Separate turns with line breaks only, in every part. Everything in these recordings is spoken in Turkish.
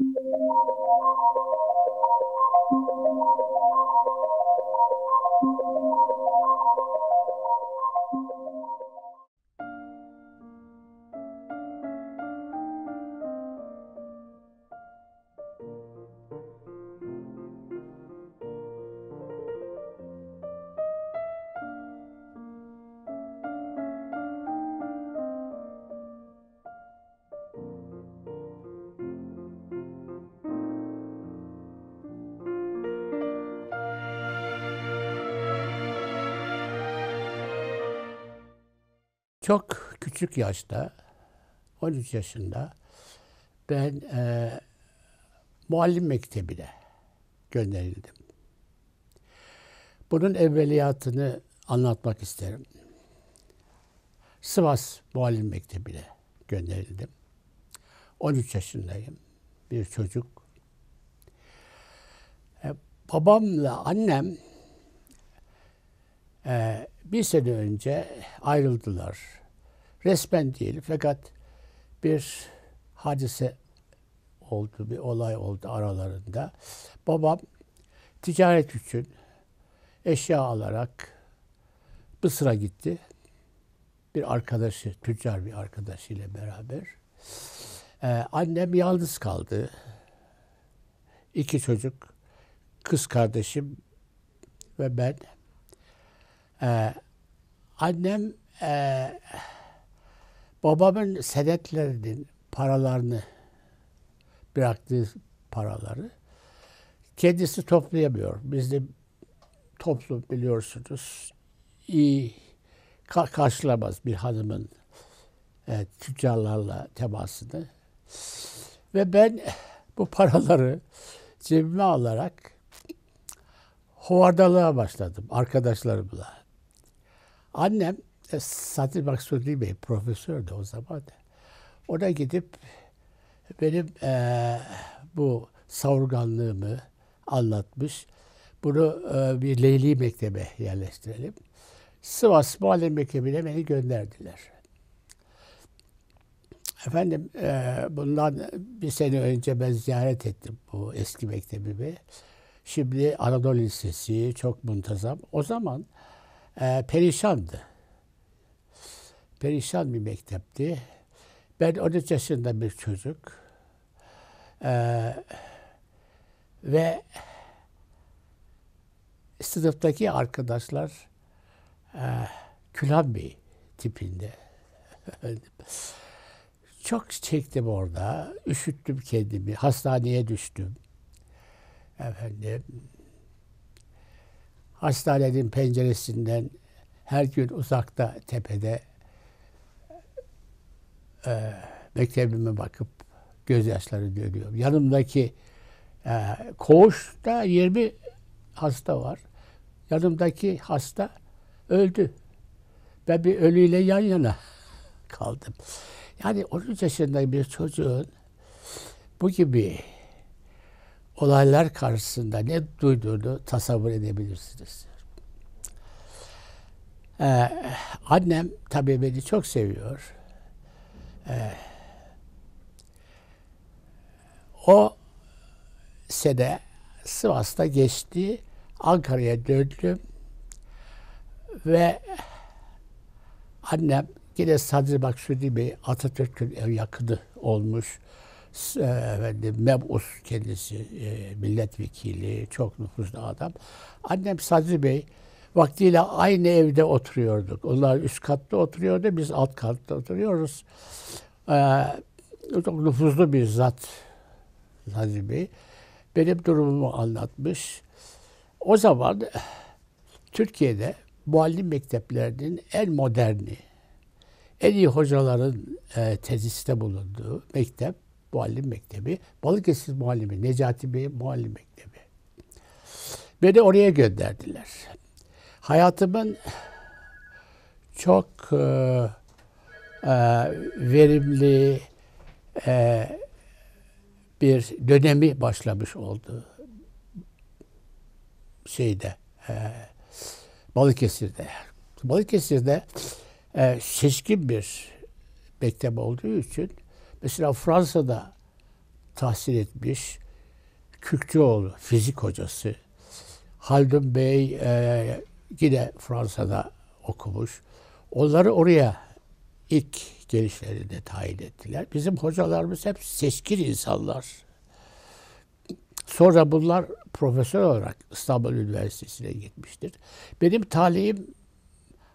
Thank you. Çok küçük yaşta, 13 yaşında ben e, muallim mektebine gönderildim. Bunun evveliyatını anlatmak isterim. Sivas Muallim Mektebi'ne gönderildim. 13 yaşındayım. Bir çocuk. E, babamla annem e, bir sene önce ayrıldılar. Resmen değil fakat bir hadise oldu, bir olay oldu aralarında. Babam ticaret için eşya alarak Mısır'a gitti. Bir arkadaşı, tüccar bir arkadaşıyla beraber. Ee, annem yalnız kaldı. İki çocuk, kız kardeşim ve ben. Ee, annem e, Babamın senetlerinin paralarını bıraktığı paraları kendisi toplayamıyor. Bizde toplu biliyorsunuz iyi ka- karşılamaz bir hanımın e, tüccarlarla temasını. Ve ben bu paraları cebime alarak hovardalığa başladım arkadaşlarımla. Annem e, Sadri Maksudi Bey profesördü o zaman Ona gidip benim e, bu savurganlığımı anlatmış. Bunu e, bir Leyli Mektebe yerleştirelim. Sivas Mahalle Mektebi'ne beni gönderdiler. Efendim e, bundan bir sene önce ben ziyaret ettim bu eski mektebimi. Şimdi Anadolu Lisesi çok muntazam. O zaman e, perişandı perişan bir mektepti. Ben 13 yaşında bir çocuk. Ee, ve sınıftaki arkadaşlar e, Külhan Bey tipinde. Çok çektim orada. Üşüttüm kendimi. Hastaneye düştüm. Efendim. Hastanenin penceresinden her gün uzakta tepede e, mektebime bakıp gözyaşları döküyorum. Yanımdaki e, koğuşta 20 hasta var. Yanımdaki hasta öldü. Ben bir ölüyle yan yana kaldım. Yani 13 yaşında bir çocuğun bu gibi olaylar karşısında ne duyduğunu tasavvur edebilirsiniz. Ee, annem tabii beni çok seviyor o sene Sivas'ta geçti. Ankara'ya döndüm. Ve annem yine Sadri Maksudi Bey Atatürk'ün ev yakını olmuş. E, efendim, Mebus kendisi e, milletvekili, çok nüfuzlu adam. Annem Sadri Bey vaktiyle aynı evde oturuyorduk. Onlar üst katta oturuyordu, biz alt katta oturuyoruz. Ee, çok nüfuzlu bir zat Nazmi Benim durumumu anlatmış. O zaman Türkiye'de muallim mekteplerinin en moderni, en iyi hocaların e, teziste bulunduğu mektep, muallim mektebi, Balıkesir muallimi, Necati Bey muallim mektebi. Beni oraya gönderdiler. Hayatımın çok e, e, verimli e, bir dönemi başlamış oldu şeyde e, Balıkesir'de. Balıkesir'de e, seçkin bir mektep olduğu için mesela Fransa'da tahsil etmiş Kükçüoğlu fizik hocası, Haldun Bey e, gide Fransa'da okumuş. Onları oraya ilk gelişlerinde tayin ettiler. Bizim hocalarımız hep seçkin insanlar. Sonra bunlar profesör olarak İstanbul Üniversitesi'ne gitmiştir. Benim talihim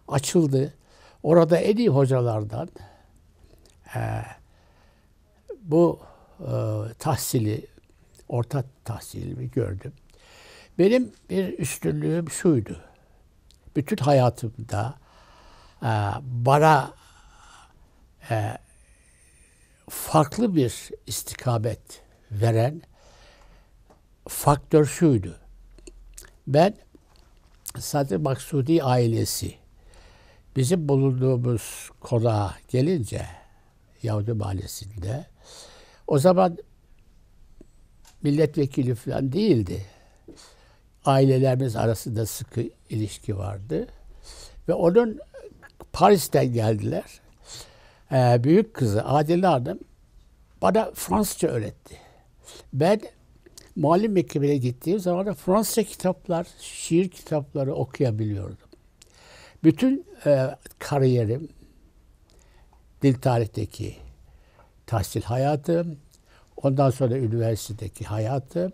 açıldı. Orada en iyi hocalardan e, bu e, tahsili, orta tahsilimi gördüm. Benim bir üstünlüğüm şuydu bütün hayatımda e, bana e, farklı bir istikamet veren faktör şuydu. Ben Sadri Maksudi ailesi bizim bulunduğumuz konağa gelince Yahudi mahallesinde o zaman milletvekili falan değildi ailelerimiz arasında sıkı ilişki vardı. Ve onun e, Paris'ten geldiler. Ee, büyük kızı Adile Hanım bana Fransızca öğretti. Ben muallim mektebine gittiğim zaman da Fransızca kitaplar, şiir kitapları okuyabiliyordum. Bütün e, kariyerim, dil tarihteki tahsil hayatım, ondan sonra üniversitedeki hayatım,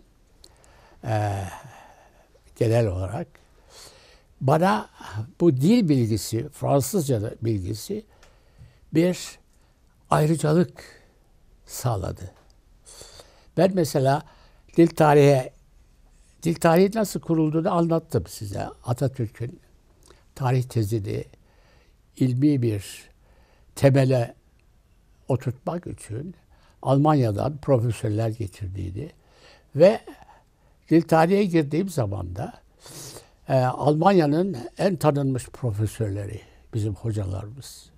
e, genel olarak bana bu dil bilgisi, Fransızca bilgisi bir ayrıcalık sağladı. Ben mesela dil tarihe dil tarihi nasıl kurulduğunu anlattım size. Atatürk'ün tarih tezini ilmi bir temele oturtmak için Almanya'dan profesörler getirdiğini ve Dil tarihe girdiğim zaman da e, Almanya'nın en tanınmış profesörleri bizim hocalarımız.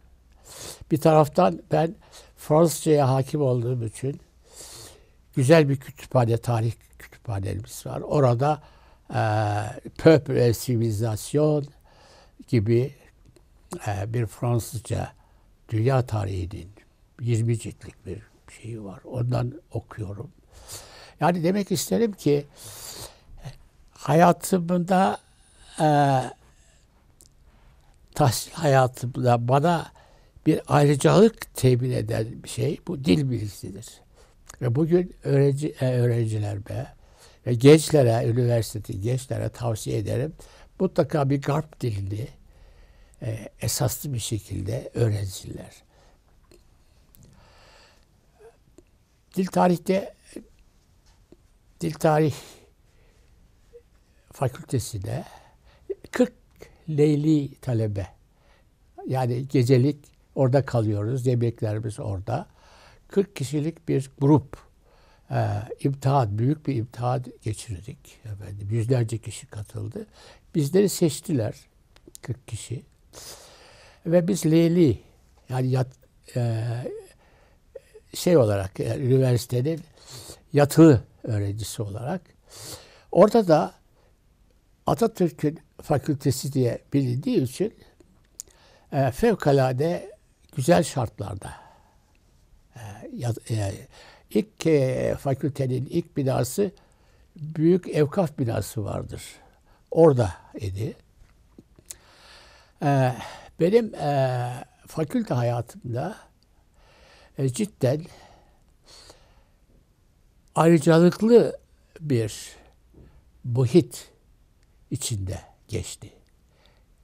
Bir taraftan ben Fransızca'ya hakim olduğum için güzel bir kütüphane, tarih kütüphanemiz var. Orada e, Peuple Civilization gibi e, bir Fransızca dünya tarihinin 20 ciltlik bir şeyi var. Ondan okuyorum. Yani demek isterim ki hayatımda e, tahsil hayatımda bana bir ayrıcalık temin eden bir şey bu dil bilgisidir. Ve bugün öğrenci, e, öğrencilerime ve gençlere, üniversitedeki gençlere tavsiye ederim. Mutlaka bir garp dilini e, esaslı bir şekilde öğrensinler. Dil tarihte dil tarih fakültesine 40 leyli talebe yani gecelik orada kalıyoruz. Yemeklerimiz orada. 40 kişilik bir grup e, imtihan, büyük bir imtihan geçirdik. Efendim, yüzlerce kişi katıldı. Bizleri seçtiler 40 kişi. Ve biz Leyli yani yat, e, şey olarak yani üniversitede yatılı öğrencisi olarak orada da Atatürk'ün fakültesi diye bilindiği için e, fevkalade güzel şartlarda e, yaz, e, ilk e, fakültenin ilk binası büyük evkaf binası vardır. Orada idi. E, benim e, fakülte hayatımda e, cidden ayrıcalıklı bir muhit içinde geçti.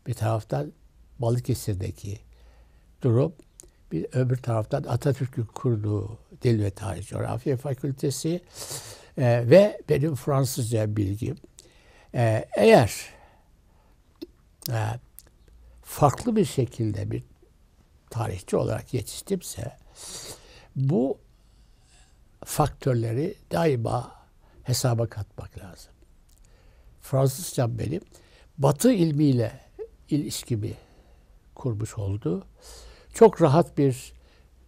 Bir taraftan Balıkesir'deki durum, bir öbür taraftan Atatürk'ün kurduğu Dil ve Tarih Coğrafya Fakültesi e, ve benim Fransızca bilgim. E, eğer e, farklı bir şekilde bir tarihçi olarak yetiştimse bu faktörleri daima hesaba katmak lazım. Fransız Campbell'i Batı ilmiyle ilişkimi kurmuş oldu. Çok rahat bir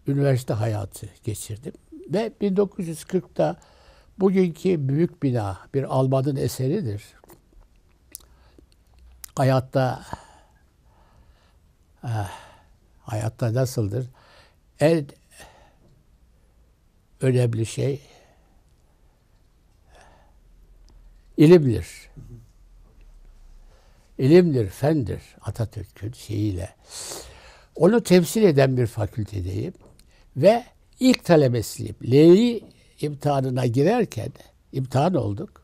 üniversite hayatı geçirdim. Ve 1940'da bugünkü büyük bina bir Alman'ın eseridir. Hayatta eh, hayatta nasıldır? En önemli şey İlimdir. İlimdir, fendir Atatürk'ün şeyiyle. Onu temsil eden bir fakültedeyim ve ilk talebesiyim. L'yi imtihanına girerken imtihan olduk.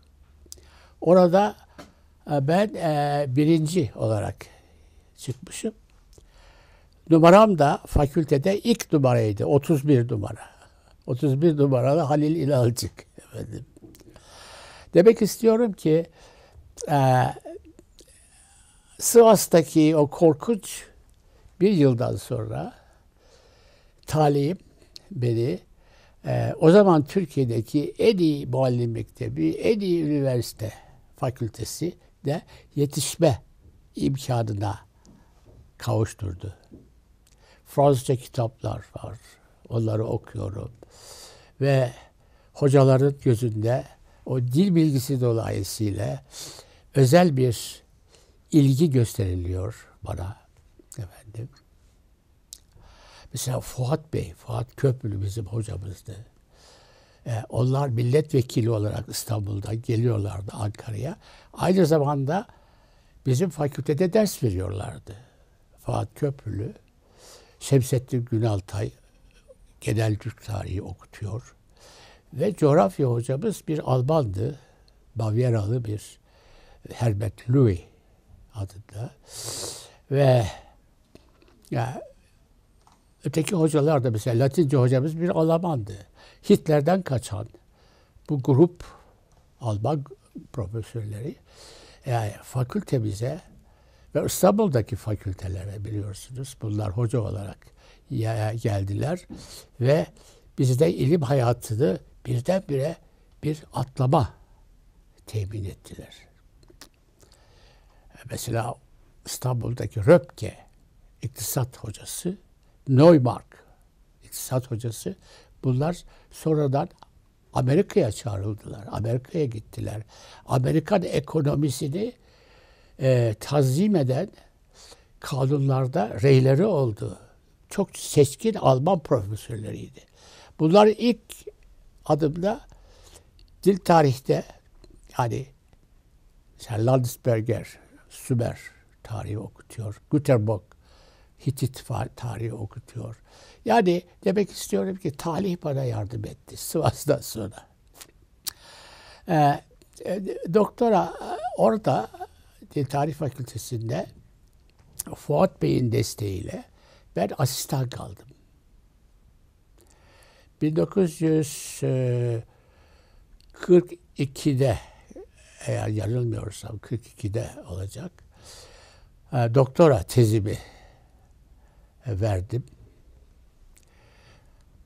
Orada e, ben e, birinci olarak çıkmışım. Numaram da fakültede ilk numaraydı. 31 numara. 31 numaralı Halil İnalcık efendim. Demek istiyorum ki e, Sivas'taki o korkunç bir yıldan sonra talim beni e, o zaman Türkiye'deki en iyi muallim mektebi, en iyi üniversite fakültesi de yetişme imkanına kavuşturdu. Fransızca kitaplar var. Onları okuyorum. Ve hocaların gözünde o dil bilgisi dolayısıyla özel bir ilgi gösteriliyor bana efendim. Mesela Fuat Bey, Fuat Köprülü bizim hocamızdı. Ee, onlar milletvekili olarak İstanbul'da geliyorlardı Ankara'ya. Aynı zamanda bizim fakültede ders veriyorlardı. Fuat Köprülü, Şemsettin Günaltay genel Türk tarihi okutuyor. Ve coğrafya hocamız bir Almandı. Bavyeralı bir Herbert Louis adında. Ve ya, öteki hocalar da mesela Latince hocamız bir Almandı. Hitler'den kaçan bu grup Alman profesörleri yani e, fakültemize ve İstanbul'daki fakültelere biliyorsunuz bunlar hoca olarak geldiler ve bizde ilim hayatını birdenbire bir atlama temin ettiler. Mesela İstanbul'daki Röpke iktisat hocası, Neumark iktisat hocası bunlar sonradan Amerika'ya çağrıldılar. Amerika'ya gittiler. Amerikan ekonomisini e, tazim eden kanunlarda reyleri oldu. Çok seçkin Alman profesörleriydi. Bunlar ilk adımda dil tarihte yani mesela Landesberger, Sümer tarihi okutuyor. Gutenberg, Hitit tarihi okutuyor. Yani demek istiyorum ki talih bana yardım etti Sivas'tan sonra. Ee, e, doktora e, orada dil tarih fakültesinde Fuat Bey'in desteğiyle ben asistan kaldım. 1942'de e, eğer yanılmıyorsam 42'de olacak e, doktora tezimi e, verdim.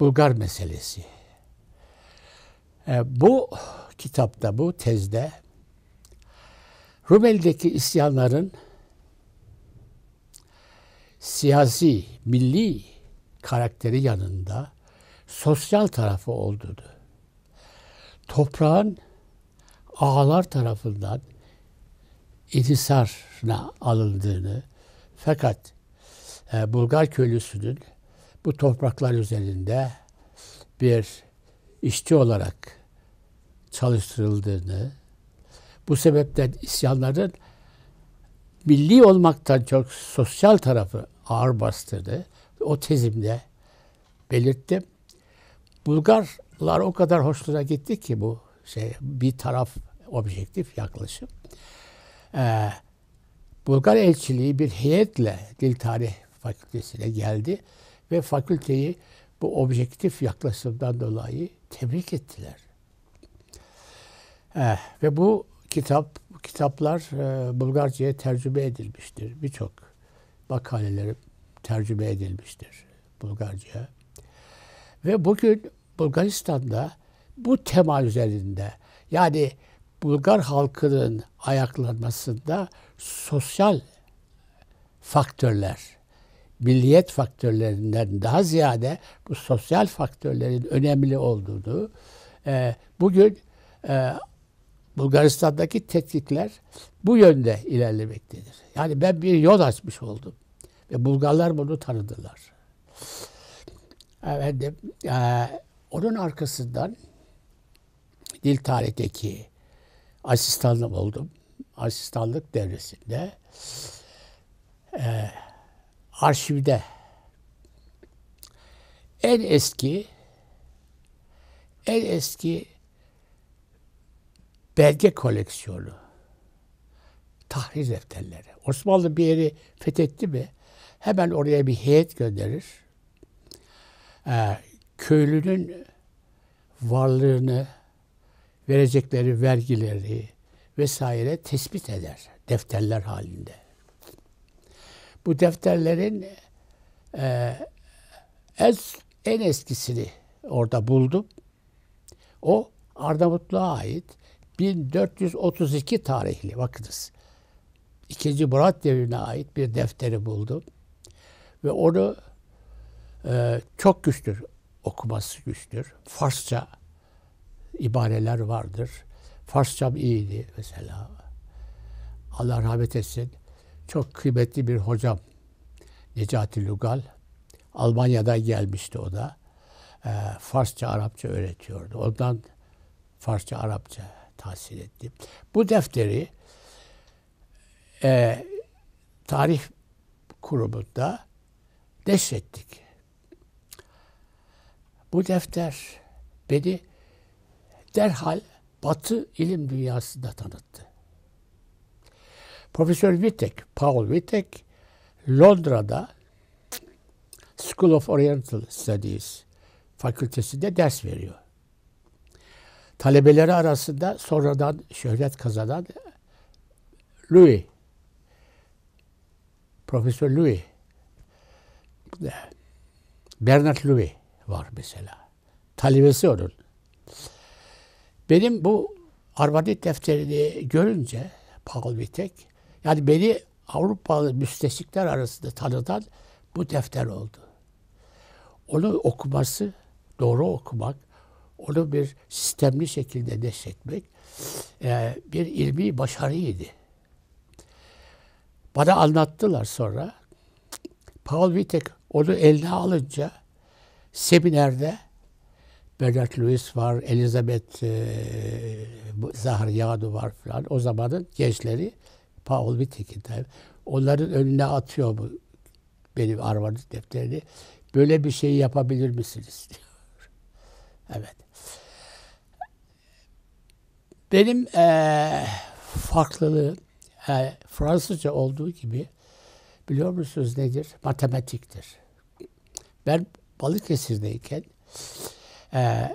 Bulgar meselesi. Bu kitapta, bu tezde Rumeli'deki isyanların siyasi, milli karakteri yanında sosyal tarafı olduğunu, toprağın ağalar tarafından inhisarına alındığını fakat e, Bulgar köylüsünün bu topraklar üzerinde bir işçi olarak çalıştırıldığını, bu sebepten isyanların milli olmaktan çok sosyal tarafı ağır bastırdı. o tezimde belirttim. Bulgarlar o kadar hoşluğa gitti ki bu şey bir taraf objektif yaklaşım. Ee, Bulgar elçiliği bir heyetle Dil Tarih Fakültesi'ne geldi ve fakülteyi bu objektif yaklaşımdan dolayı tebrik ettiler. Ee, ve bu kitap kitaplar e, Bulgarca'ya tercüme edilmiştir. Birçok makaleleri tercüme edilmiştir Bulgarca'ya. Ve bugün Bulgaristan'da bu temel üzerinde yani Bulgar halkının ayaklanmasında sosyal faktörler, milliyet faktörlerinden daha ziyade bu sosyal faktörlerin önemli olduğunu e, bugün e, Bulgaristan'daki tetkikler bu yönde ilerlemektedir. Yani ben bir yol açmış oldum ve Bulgarlar bunu tanıdılar. Efendim, e, onun arkasından dil tarihteki asistanlık oldum. Asistanlık devresinde e, arşivde en eski en eski belge koleksiyonu tahrir defterleri. Osmanlı bir yeri fethetti mi hemen oraya bir heyet gönderir e, köylünün varlığını, verecekleri vergileri vesaire tespit eder defterler halinde. Bu defterlerin e, es, en eskisini orada buldum. O Arnavutluğa ait 1432 tarihli bakınız. İkinci Murat devrine ait bir defteri buldum. Ve onu ee, çok güçtür. Okuması güçtür. Farsça ibareler vardır. Farsçam iyiydi mesela. Allah rahmet etsin. Çok kıymetli bir hocam. Necati Lugal. Almanya'da gelmişti o da. Ee, Farsça, Arapça öğretiyordu. Ondan Farsça, Arapça tahsil ettim. Bu defteri e, tarih kurumunda neşrettik. Bu defter beni derhal Batı ilim dünyasında tanıttı. Profesör Wittek, Paul Wittek, Londra'da School of Oriental Studies fakültesinde ders veriyor. Talebeleri arasında sonradan şöhret kazanan Louis, Profesör Louis, Bernard Louis var mesela. talibesi onun. Benim bu Arvadi defterini görünce Paul Vitek, yani beni Avrupalı müsteşrikler arasında tanıtan bu defter oldu. Onu okuması, doğru okumak, onu bir sistemli şekilde neşretmek e, bir ilmi başarıydı. Bana anlattılar sonra. Paul Vitek onu eline alınca Seminerde Bernard Lewis var, Elizabeth e, Zaharyanu var falan. O zamanın gençleri Paul Wittekin Onların önüne atıyor bu benim arvanız defterini. Böyle bir şey yapabilir misiniz? diyor. evet. Benim e, farklılığı e, Fransızca olduğu gibi biliyor musunuz nedir? Matematiktir. Ben Balıkesir'deyken e,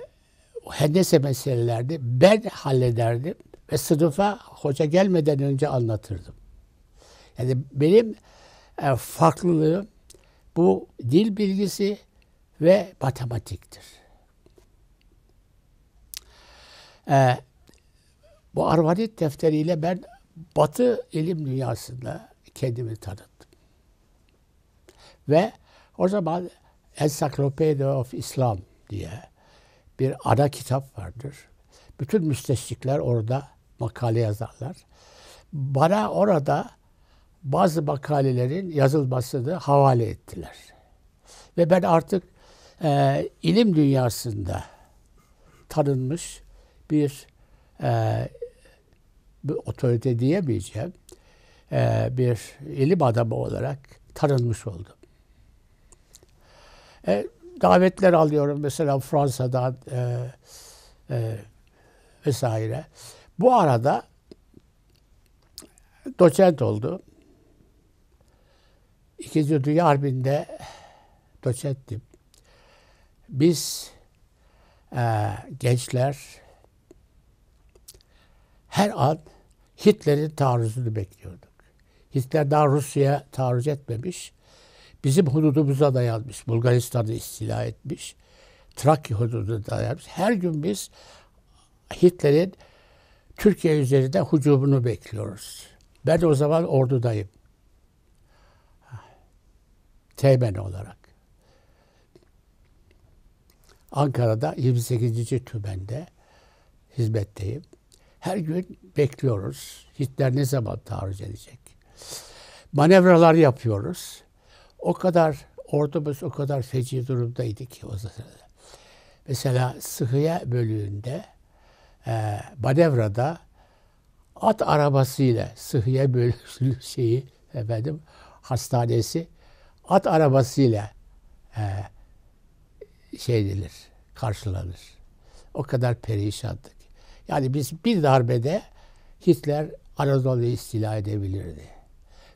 hendese meselelerde ben hallederdim ve sınıfa hoca gelmeden önce anlatırdım. Yani benim e, farklılığım bu dil bilgisi ve matematiktir. E, bu Arvanit defteriyle ben Batı ilim dünyasında kendimi tanıttım. Ve o zaman Encyclopedia of Islam diye bir ana kitap vardır. Bütün müsteşrikler orada makale yazarlar. Bana orada bazı makalelerin yazılmasını havale ettiler. Ve ben artık e, ilim dünyasında tanınmış bir, e, bir otorite diyemeyeceğim e, bir ilim adamı olarak tanınmış oldum. E, davetler alıyorum mesela Fransa'dan e, e, vesaire. Bu arada doçent oldu. İkinci Dünya Harbi'nde doçenttim. Biz e, gençler her an Hitler'in taarruzunu bekliyorduk. Hitler daha Rusya'ya taarruz etmemiş. Bizim hududumuza dayanmış. Bulgaristan'ı istila etmiş. Trakya hududuna dayanmış. Her gün biz Hitler'in Türkiye üzerinde hücumunu bekliyoruz. Ben o zaman ordudayım. Teğmen olarak. Ankara'da 28. tümende hizmetteyim. Her gün bekliyoruz. Hitler ne zaman taarruz edecek? Manevralar yapıyoruz. O kadar ordumuz o kadar feci durumdaydı ki o zaman. Mesela Sıhıya bölüğünde e, Banevra'da at arabasıyla Sıhıya bölüğü şeyi efendim hastanesi at arabasıyla e, şey edilir, karşılanır. O kadar perişandık. Yani biz bir darbede Hitler Anadolu'yu istila edebilirdi.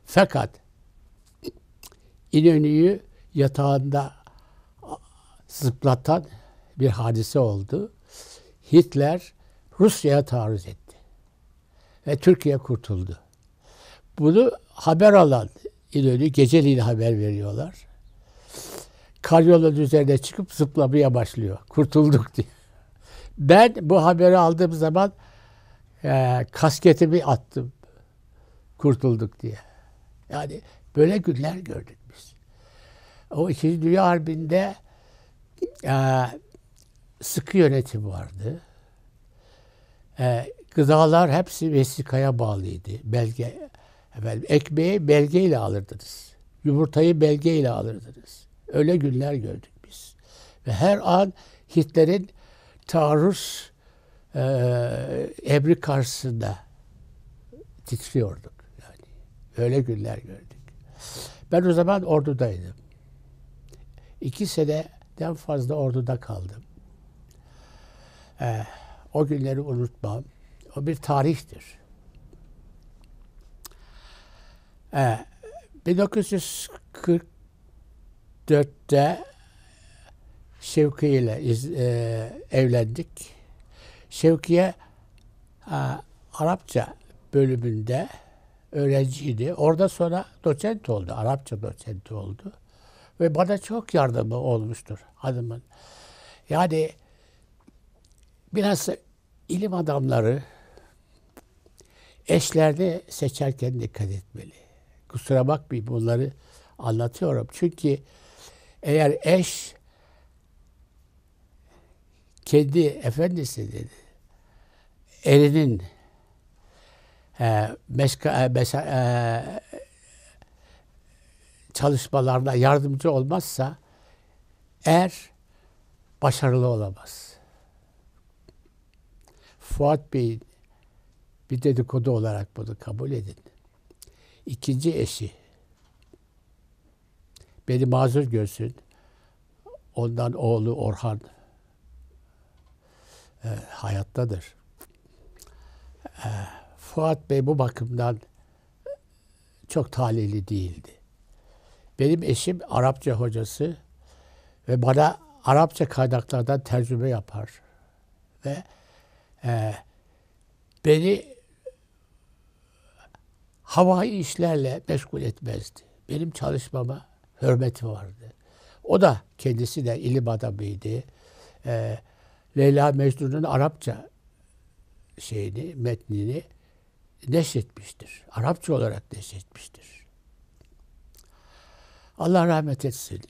Fakat İnönü'yü yatağında zıplatan bir hadise oldu. Hitler Rusya'ya taarruz etti. Ve Türkiye kurtuldu. Bunu haber alan İnönü geceliğin haber veriyorlar. Karyolanın üzerine çıkıp zıplamaya başlıyor. Kurtulduk diye. Ben bu haberi aldığım zaman e, kasketimi attım. Kurtulduk diye. Yani böyle günler gördük. O İkinci Dünya Harbi'nde e, sıkı yönetim vardı. E, gıdalar hepsi vesikaya bağlıydı. Belge, efendim, ekmeği belgeyle alırdınız. Yumurtayı belgeyle alırdınız. Öyle günler gördük biz. Ve her an Hitler'in taarruz e, emri karşısında titriyorduk. Yani öyle günler gördük. Ben o zaman ordudaydım iki seneden fazla orduda kaldım. Ee, o günleri unutmam. O bir tarihtir. Ee, 1944'te Şevki ile iz, e, evlendik. Şevki'ye a, e, Arapça bölümünde öğrenciydi. Orada sonra doçent oldu. Arapça doçent oldu. Ve bana çok yardımı olmuştur hanımın. Yani biraz ilim adamları eşlerini seçerken dikkat etmeli. Kusura bakmayın bunları anlatıyorum. Çünkü eğer eş kendi efendisi dedi, erinin e, meska, e, mesa, e, çalışmalarına yardımcı olmazsa er başarılı olamaz. Fuat Bey bir dedikodu olarak bunu kabul edin. İkinci eşi beni mazur görsün. Ondan oğlu Orhan e, hayattadır. E, Fuat Bey bu bakımdan çok talihli değildi. Benim eşim Arapça hocası ve bana Arapça kaynaklardan tercüme yapar. Ve e, beni havai işlerle meşgul etmezdi. Benim çalışmama hürmeti vardı. O da kendisi de ilim adamıydı. E, Leyla Mecnun'un Arapça şeyini, metnini neşretmiştir. Arapça olarak neşretmiştir. Allah rahmet etsin.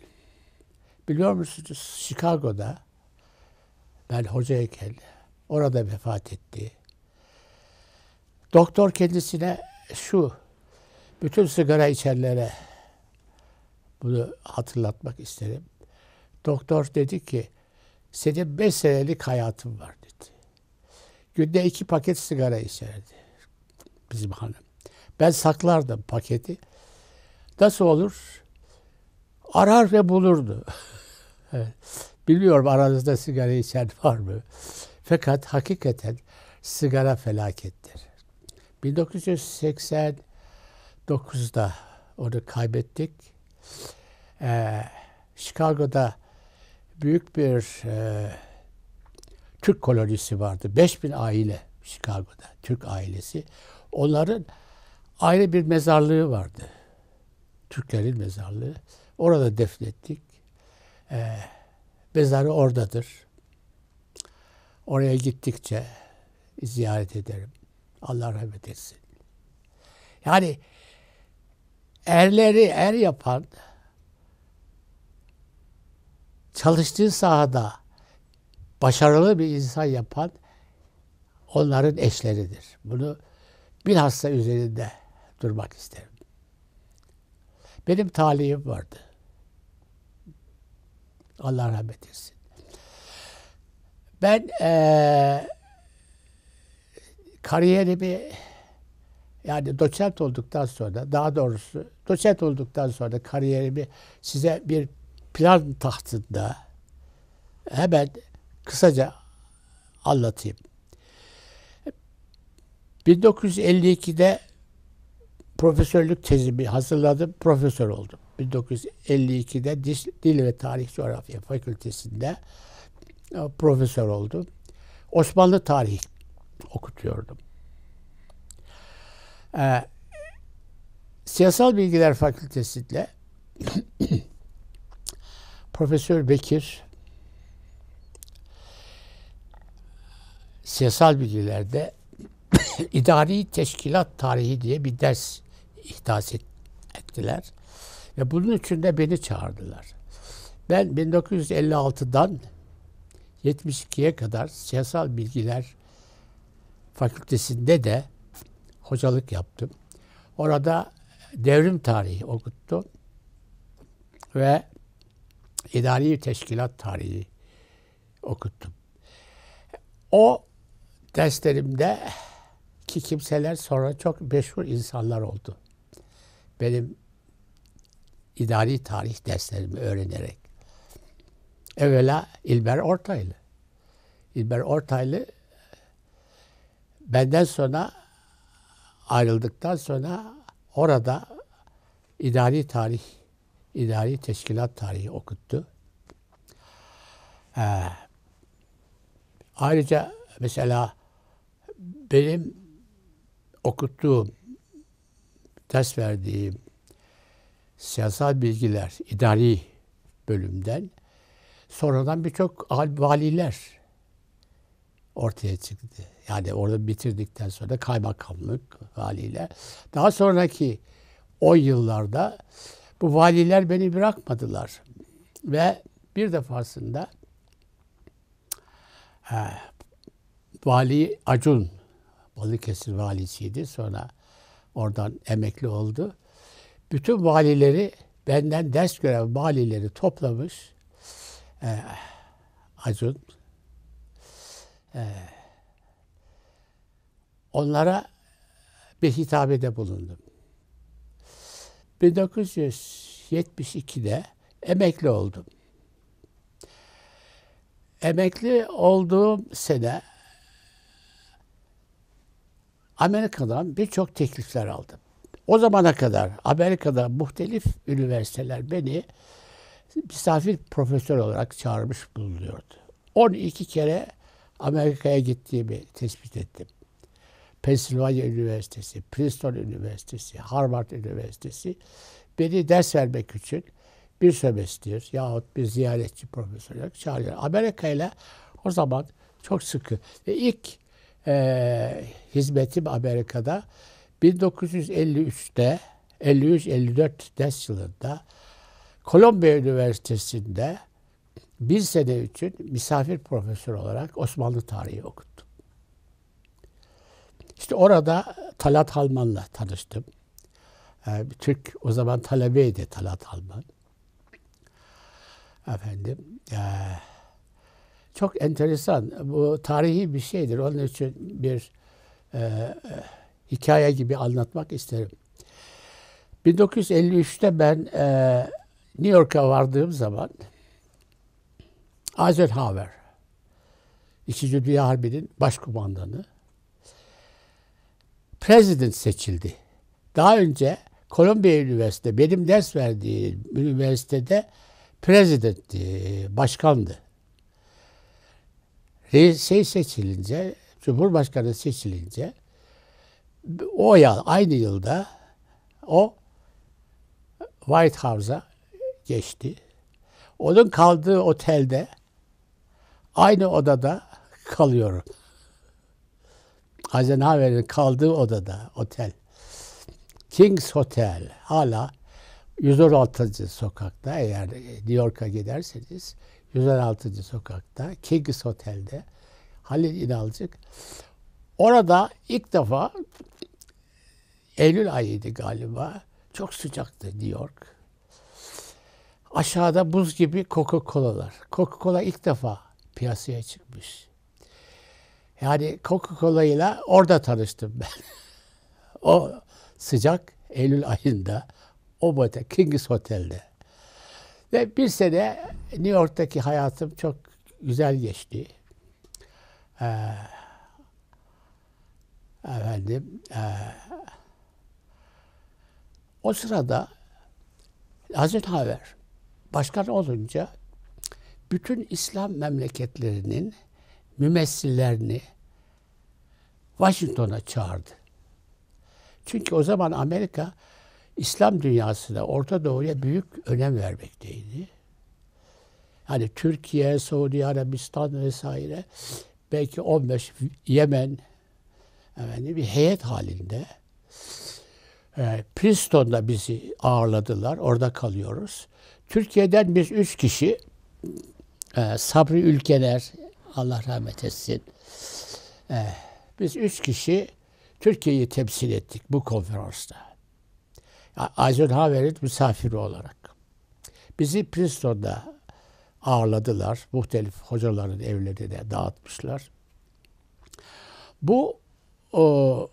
Biliyor musunuz Chicago'da ben hocayken orada vefat etti. Doktor kendisine şu bütün sigara içenlere bunu hatırlatmak isterim. Doktor dedi ki senin beş senelik hayatın var dedi. Günde iki paket sigara içerdi bizim hanım. Ben saklardım paketi. Nasıl olur? arar ve bulurdu. evet. Biliyorum aranızda sigara içen var mı? Fakat hakikaten sigara felakettir. 1989'da onu kaybettik. Ee, Chicago'da büyük bir e, Türk kolonisi vardı. 5000 aile Chicago'da, Türk ailesi. Onların ayrı bir mezarlığı vardı. Türklerin mezarlığı. Orada defnettik. Ee, mezarı oradadır. Oraya gittikçe ziyaret ederim. Allah rahmet etsin. Yani erleri er yapan çalıştığı sahada başarılı bir insan yapan onların eşleridir. Bunu bilhassa üzerinde durmak isterim. Benim talihim vardı. Allah rahmet etsin. Ben ee, kariyerimi yani doçent olduktan sonra daha doğrusu doçent olduktan sonra kariyerimi size bir plan tahtında hemen kısaca anlatayım. 1952'de profesörlük tezimi hazırladım. Profesör oldum. 1952'de Dil ve Tarih Coğrafya Fakültesi'nde e, profesör oldum. Osmanlı tarihi okutuyordum. Ee, Siyasal Bilgiler Fakültesi'nde Profesör Bekir siyasal bilgilerde İdari teşkilat tarihi diye bir ders ihdas ettiler. Ve bunun için de beni çağırdılar. Ben 1956'dan 72'ye kadar Siyasal Bilgiler Fakültesi'nde de hocalık yaptım. Orada devrim tarihi okuttum ve idari teşkilat tarihi okuttum. O derslerimde ki kimseler sonra çok meşhur insanlar oldu benim idari tarih derslerimi öğrenerek. Evvela İlber Ortaylı. İlber Ortaylı benden sonra ayrıldıktan sonra orada idari tarih, idari teşkilat tarihi okuttu. Ee, ayrıca mesela benim okuttuğum ders verdiğim siyasal bilgiler, idari bölümden sonradan birçok valiler ortaya çıktı. Yani orada bitirdikten sonra kaymakamlık, valiler. Daha sonraki o yıllarda bu valiler beni bırakmadılar. Ve bir defasında he, Vali Acun, Balıkesir valisiydi. Sonra Oradan emekli oldu. Bütün valileri benden ders gören valileri toplamış. Ee, Acun. Ee, onlara bir hitabede bulundum. 1972'de emekli oldum. Emekli olduğum sene Amerika'dan birçok teklifler aldım. O zamana kadar Amerika'da muhtelif üniversiteler beni misafir profesör olarak çağırmış bulunuyordu. 12 kere Amerika'ya gittiğimi tespit ettim. Pensilvanya Üniversitesi, Princeton Üniversitesi, Harvard Üniversitesi beni ders vermek için bir sömestr yahut bir ziyaretçi profesör olarak çağırıyor. Amerika ile o zaman çok sıkı ve ilk e, ee, hizmetim Amerika'da 1953'te 53-54 ders yılında Kolombiya Üniversitesi'nde bir sene için misafir profesör olarak Osmanlı tarihi okuttum. İşte orada Talat Halman'la tanıştım. Yani ee, Türk o zaman talebeydi Talat Halman. Efendim, ee, çok enteresan. Bu tarihi bir şeydir. Onun için bir e, e hikaye gibi anlatmak isterim. 1953'te ben e, New York'a vardığım zaman Eisenhower, İkinci Dünya Harbi'nin başkumandanı, President seçildi. Daha önce Columbia Üniversitesi, benim ders verdiğim üniversitede President başkandı şey seçilince, Cumhurbaşkanı seçilince o yıl, aynı yılda o White House'a geçti. Onun kaldığı otelde aynı odada kalıyorum. Eisenhower'in kaldığı odada otel. King's Hotel hala 116. sokakta eğer New York'a giderseniz 116. sokakta, King's Hotel'de Halil İnalcık. Orada ilk defa Eylül ayıydı galiba. Çok sıcaktı New York. Aşağıda buz gibi Coca-Cola'lar. Coca-Cola ilk defa piyasaya çıkmış. Yani Coca-Cola ile orada tanıştım ben. o sıcak Eylül ayında Obata King's Hotel'de. Ve bir sene New York'taki hayatım çok güzel geçti. Ee, efendim, e, o sırada Haver başkan olunca bütün İslam memleketlerinin mümessillerini Washington'a çağırdı. Çünkü o zaman Amerika İslam dünyasına, Orta Doğu'ya büyük önem vermekteydi. Hani Türkiye, Suudi Arabistan vesaire belki 15 Yemen efendim, bir heyet halinde e, ee, Princeton'da bizi ağırladılar. Orada kalıyoruz. Türkiye'den biz üç kişi e, Sabri Ülkeler Allah rahmet etsin. E, biz üç kişi Türkiye'yi temsil ettik bu konferansta. Eisenhower'in misafiri olarak. Bizi Princeton'da ağırladılar. Muhtelif hocaların evlerine dağıtmışlar. Bu o,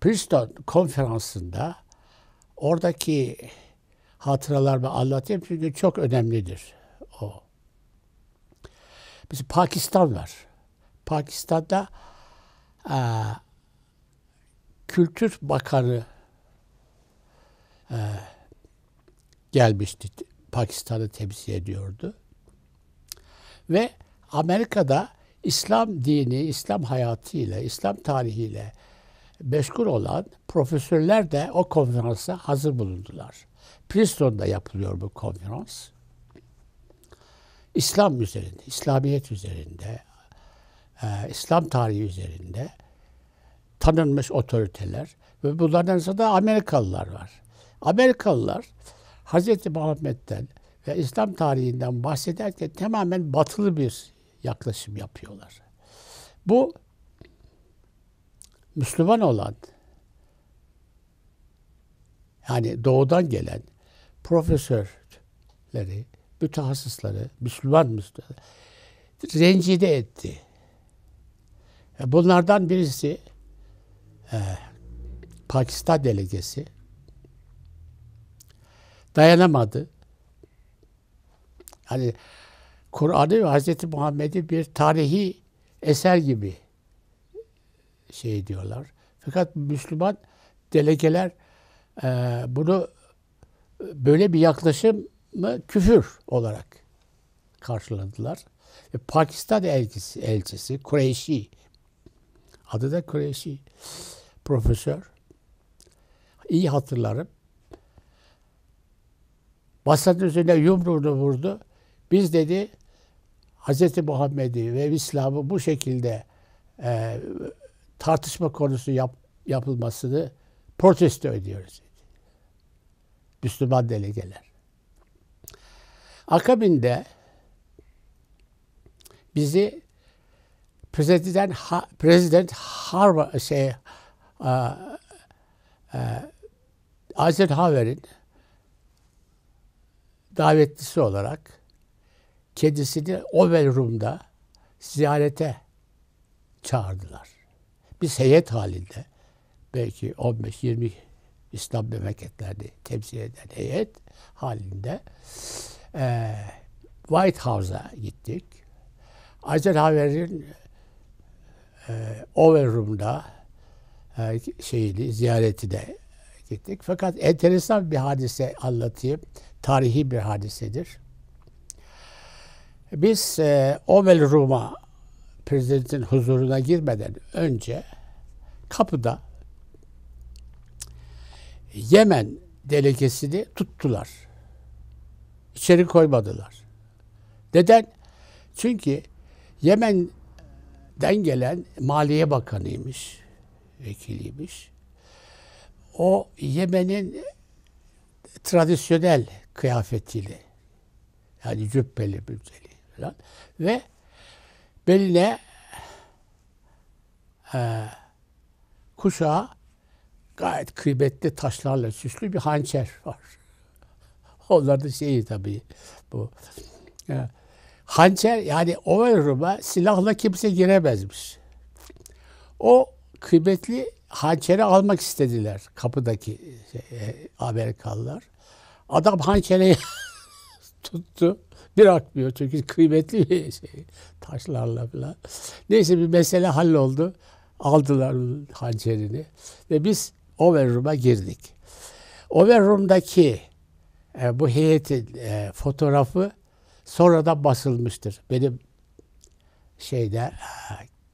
Princeton konferansında oradaki hatıralarımı anlatayım çünkü çok önemlidir o. Biz Pakistan var. Pakistan'da e, Kültür Bakanı e, gelmişti. Pakistan'ı temsil ediyordu. Ve Amerika'da İslam dini, İslam hayatıyla, İslam tarihiyle meşgul olan profesörler de o konferansa hazır bulundular. Princeton'da yapılıyor bu konferans. İslam üzerinde, İslamiyet üzerinde, e, İslam tarihi üzerinde tanınmış otoriteler ve bunlardan sonra da Amerikalılar var. Amerikalılar Hz. Muhammed'den ve İslam tarihinden bahsederken tamamen batılı bir yaklaşım yapıyorlar. Bu Müslüman olan yani doğudan gelen profesörleri, mütehassısları, Müslüman Müslüman rencide etti. Bunlardan birisi e, Pakistan delegesi dayanamadı. Hani Kur'an'ı ve Hazreti Muhammed'i bir tarihi eser gibi şey diyorlar. Fakat Müslüman delegeler e, bunu böyle bir yaklaşım mı küfür olarak karşıladılar. E, Pakistan elçisi, elçisi Kureyşi adı da Kureyşi profesör iyi hatırlarım. Basat'ın üzerine yumruğunu vurdu. Biz dedi Hz. Muhammed'i ve İslam'ı bu şekilde e, tartışma konusu yap, yapılmasını protesto ediyoruz. Dedi. Müslüman delegeler. Akabinde bizi Prezident ha, Prezident Harvard şey a, a, Eisenhower'in davetlisi olarak kedisini Overroom'da ziyarete çağırdılar. Bir heyet halinde belki 15-20 İslam memleketlerini temsil eden heyet halinde e, White House'a gittik. Eisenhower'in e, Overroom'da e, şeyini, ziyaretine ettik. Fakat enteresan bir hadise anlatayım. Tarihi bir hadisedir. Biz e, Ovel Rum'a prezidentin huzuruna girmeden önce kapıda Yemen delegesini tuttular. İçeri koymadılar. Neden? Çünkü Yemen'den gelen Maliye Bakanıymış, vekiliymiş. O Yemen'in tradisyonel kıyafetiyle yani cübbeli bülteli falan ve beline e, kuşağı gayet kıymetli taşlarla süslü bir hançer var. Onlar da şeyi tabii bu. E, hançer yani o yoruma silahla kimse giremezmiş. O kıymetli hançeri almak istediler kapıdaki şey, Amerikalılar. Adam hançeri tuttu. Bırakmıyor çünkü kıymetli bir şey. Taşlarla falan. Neyse bir mesele halloldu. Aldılar hançerini. Ve biz Overroom'a girdik. Overroom'daki e, bu heyetin e, fotoğrafı sonradan basılmıştır. Benim şeyde e,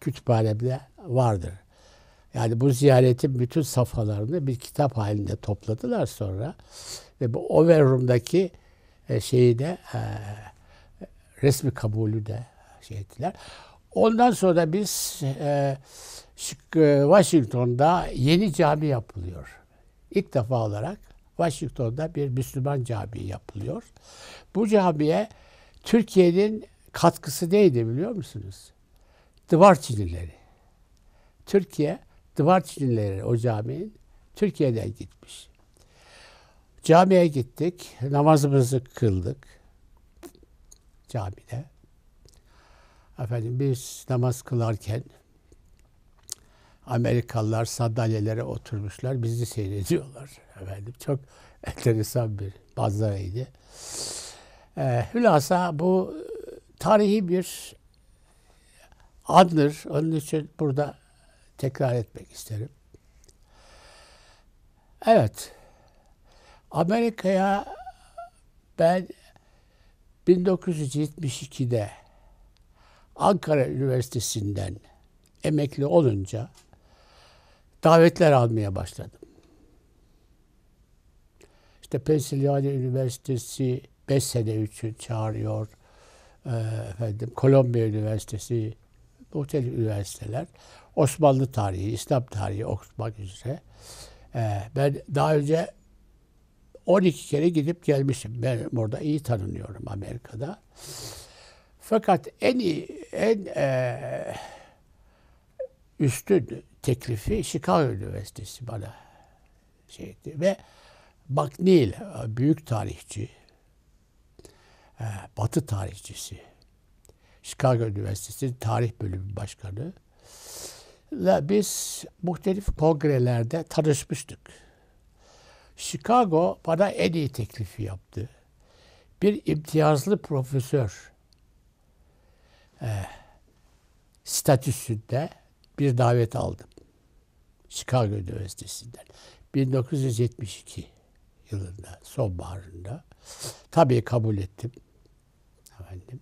kütüphanemde vardır. Yani bu ziyaretin bütün safhalarını bir kitap halinde topladılar sonra. Ve bu Overroom'daki e, şeyi de e, resmi kabulü de şey ettiler. Ondan sonra biz e, Washington'da yeni cami yapılıyor. İlk defa olarak Washington'da bir Müslüman cami yapılıyor. Bu camiye Türkiye'nin katkısı neydi biliyor musunuz? Duvar çinileri. Türkiye Divarçlileri o caminin Türkiye'den gitmiş. Camiye gittik. Namazımızı kıldık. Camide. Efendim biz namaz kılarken Amerikalılar sandalyelere oturmuşlar. Bizi seyrediyorlar. Efendim çok enteresan bir manzaraydı. Ee, hülasa bu e, tarihi bir andır. Onun için burada tekrar etmek isterim. Evet. Amerika'ya ben 1972'de Ankara Üniversitesi'nden emekli olunca davetler almaya başladım. İşte Pennsylvania Üniversitesi 5 sene için çağırıyor. Ee, efendim Kolombiya Üniversitesi muhtelif üniversiteler Osmanlı tarihi, İslam tarihi okutmak üzere. Ee, ben daha önce 12 kere gidip gelmişim. Ben orada iyi tanınıyorum Amerika'da. Fakat en iyi, en e, üstün teklifi Chicago Üniversitesi bana şeydi. Ve McNeil, büyük tarihçi, e, Batı tarihçisi, Chicago Üniversitesi Tarih Bölümü Başkanı ile biz muhtelif kongrelerde tanışmıştık. Chicago bana en iyi teklifi yaptı. Bir imtiyazlı profesör e, statüsünde bir davet aldım. Chicago Üniversitesi'nden. 1972 yılında, sonbaharında. Tabii kabul ettim. Efendim.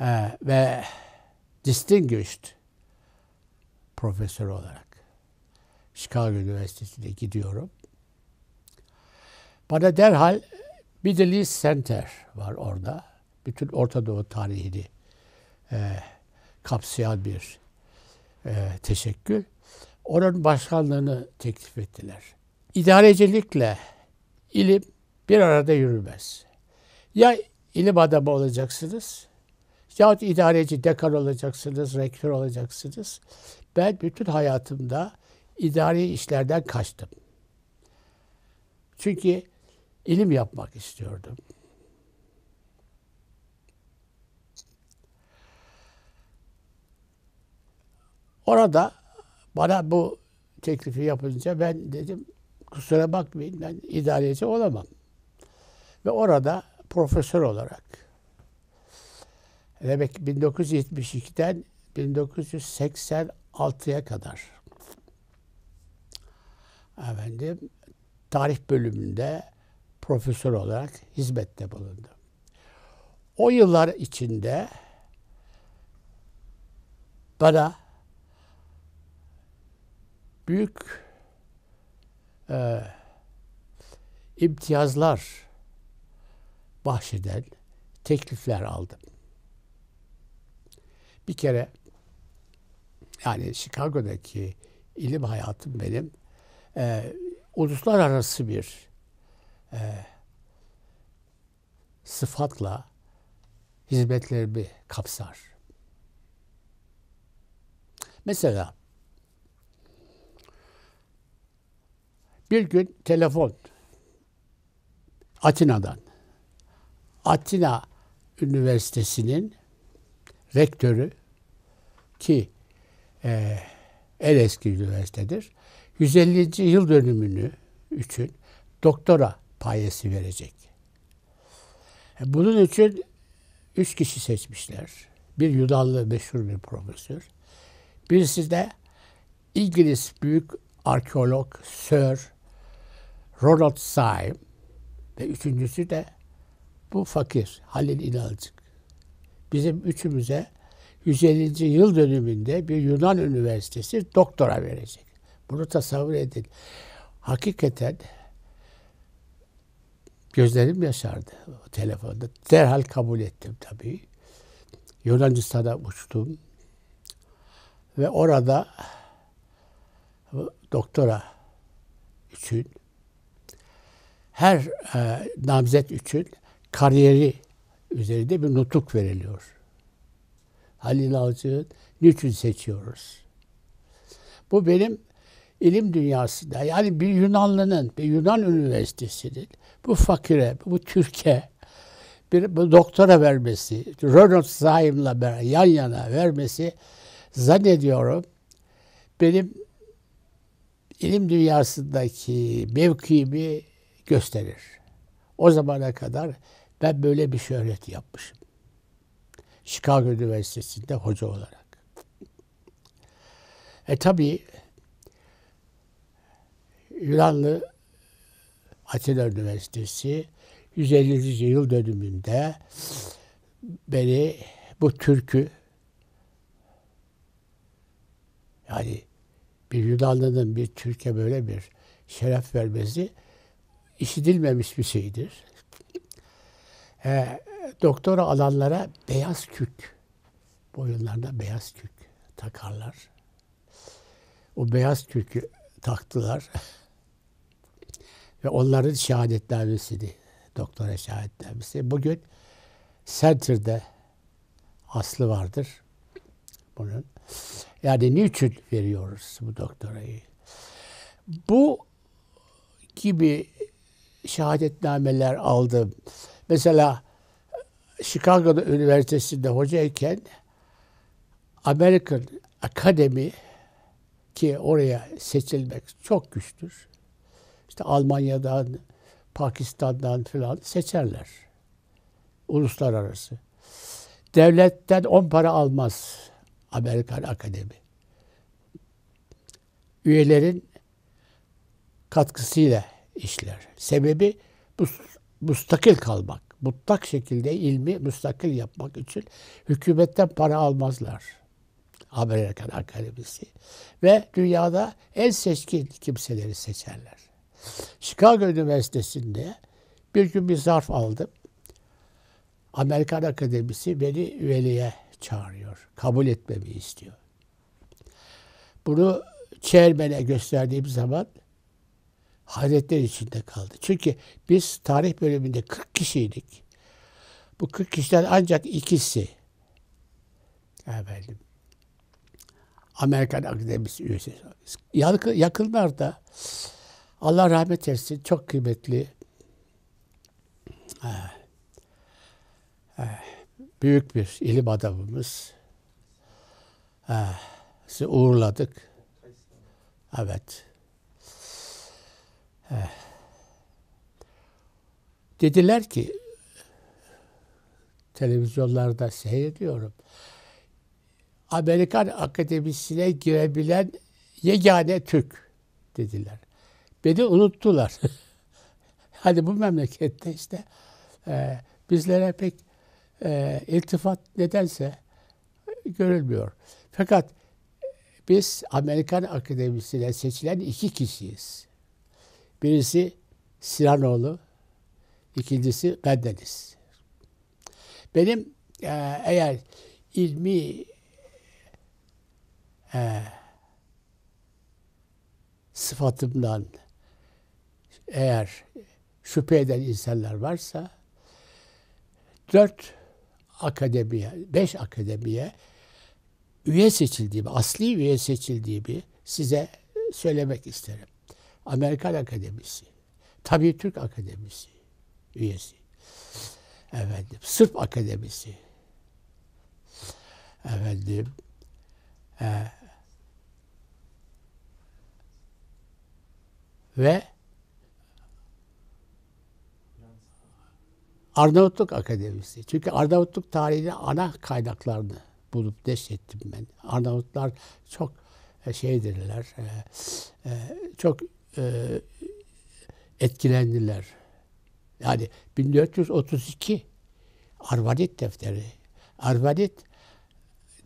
Ee, ve distinguished profesör olarak Chicago Üniversitesi'ne gidiyorum. Bana derhal Middle East Center var orada. Bütün Orta Doğu tarihini e, kapsayan bir e, teşekkür. Onun başkanlığını teklif ettiler. İdarecilikle ilim bir arada yürümez. Ya ilim adamı olacaksınız Yahut idareci dekar olacaksınız, rektör olacaksınız. Ben bütün hayatımda idari işlerden kaçtım. Çünkü ilim yapmak istiyordum. Orada bana bu teklifi yapınca ben dedim kusura bakmayın ben idareci olamam. Ve orada profesör olarak Demek 1972'den 1986'ya kadar efendim tarih bölümünde profesör olarak hizmette bulundu. O yıllar içinde bana büyük e, imtiyazlar bahşeden teklifler aldım. Bir kere yani Chicago'daki ilim hayatım benim e, uluslararası bir e, sıfatla hizmetlerimi kapsar. Mesela bir gün telefon Atina'dan Atina Üniversitesi'nin rektörü ki e, en eski üniversitedir. 150. yıl dönümünü için doktora payesi verecek. E, bunun için üç kişi seçmişler. Bir Yunanlı meşhur bir profesör. Birisi de İngiliz büyük arkeolog Sir Ronald Syme ve üçüncüsü de bu fakir Halil İnalcık bizim üçümüze 150. yıl dönümünde bir Yunan üniversitesi doktora verecek. Bunu tasavvur edin. Hakikaten gözlerim yaşardı o telefonda. Derhal kabul ettim tabii. Yunanistan'a uçtum. Ve orada doktora için her e, namzet için kariyeri üzerinde bir nutuk veriliyor. Halil Avcı'yı niçin seçiyoruz? Bu benim ilim dünyasında yani bir Yunanlının, bir Yunan üniversitesinin bu fakire, bu Türkiye bir, bu doktora vermesi, Ronald Zaim'la yan yana vermesi zannediyorum benim ilim dünyasındaki mevkimi gösterir. O zamana kadar ben böyle bir şöhret yapmışım. Chicago Üniversitesi'nde hoca olarak. E tabi Yunanlı Atina Üniversitesi 150. yıl dönümünde beni bu türkü yani bir Yunanlı'nın bir Türkiye böyle bir şeref vermesi işitilmemiş bir şeydir e, doktora alanlara beyaz kürk. boyunlarında beyaz kürk takarlar. O beyaz kürkü taktılar. Ve onların şehadetnamesini, doktora şehadetnamesi. Bugün Center'de aslı vardır bunun. Yani niçin veriyoruz bu doktorayı? Bu gibi şehadetnameler aldım. Mesela e, Chicago Üniversitesi'nde hocayken American Academy ki oraya seçilmek çok güçtür. İşte Almanya'dan, Pakistan'dan filan seçerler. Uluslararası. Devletten on para almaz Amerikan Akademi. Üyelerin katkısıyla işler. Sebebi bu müstakil kalmak, mutlak şekilde ilmi müstakil yapmak için hükümetten para almazlar. Amerikan Akademisi. Ve dünyada en seçkin kimseleri seçerler. Chicago Üniversitesi'nde bir gün bir zarf aldım. Amerikan Akademisi beni üyeliğe çağırıyor. Kabul etmemi istiyor. Bunu chairman'e gösterdiğim zaman hayretler içinde kaldı. Çünkü biz tarih bölümünde 40 kişiydik. Bu 40 kişiden ancak ikisi efendim Amerikan Akademisi üyesi. Yakınlarda Allah rahmet etsin çok kıymetli eh, eh, büyük bir ilim adamımız eh, sizi uğurladık. Evet. Eh. Dediler ki televizyonlarda seyrediyorum. Amerikan akademisine girebilen yegane Türk dediler. Beni unuttular. Hadi bu memlekette işte e, bizlere pek e, iltifat nedense görülmüyor. Fakat biz Amerikan akademisine seçilen iki kişiyiz. Birisi Sinanoğlu, ikincisi Kandeniz. Benim e, eğer ilmi e, sıfatımdan eğer şüphe eden insanlar varsa dört akademiye, beş akademiye üye seçildiğimi, asli üye seçildiğimi size söylemek isterim. Amerikan Akademisi, Tabi Türk Akademisi üyesi. Efendim, Sırp Akademisi. Efendim, e, ve Arnavutluk Akademisi. Çünkü Arnavutluk tarihinde ana kaynaklarını bulup neşrettim ben. Arnavutlar çok e, şeydirler, e, e, çok e, etkilendiler. Yani 1432 Arvadit defteri. Arvadit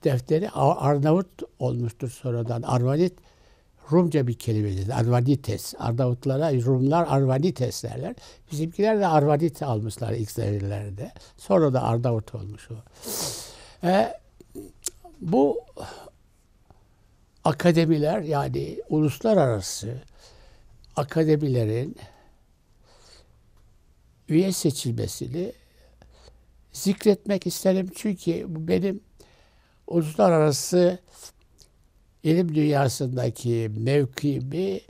defteri Arnavut olmuştur sonradan. Arvadit Rumca bir kelimedir. Arvadites. Arnavutlara Rumlar Arvadites derler. Bizimkiler de Arvadit almışlar ilk devirlerde. Sonra da Arnavut olmuş o. E, bu akademiler yani uluslararası akademilerin üye seçilmesini zikretmek isterim. Çünkü bu benim uluslararası ilim dünyasındaki mevkimi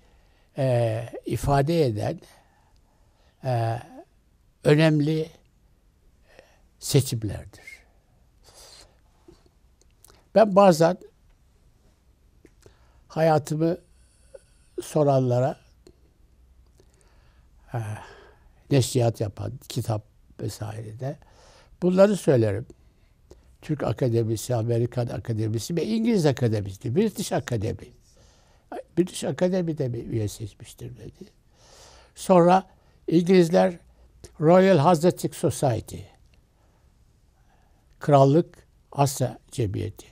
e, ifade eden e, önemli seçimlerdir. Ben bazen hayatımı soranlara e, neşriyat yapan, kitap vesaire de. Bunları söylerim. Türk Akademisi, Amerikan Akademisi ve İngiliz Akademisi, British Akademi. British Akademi de bir üye seçmiştir dedi. Sonra İngilizler Royal Hazretic Society, Krallık Asya Cemiyeti,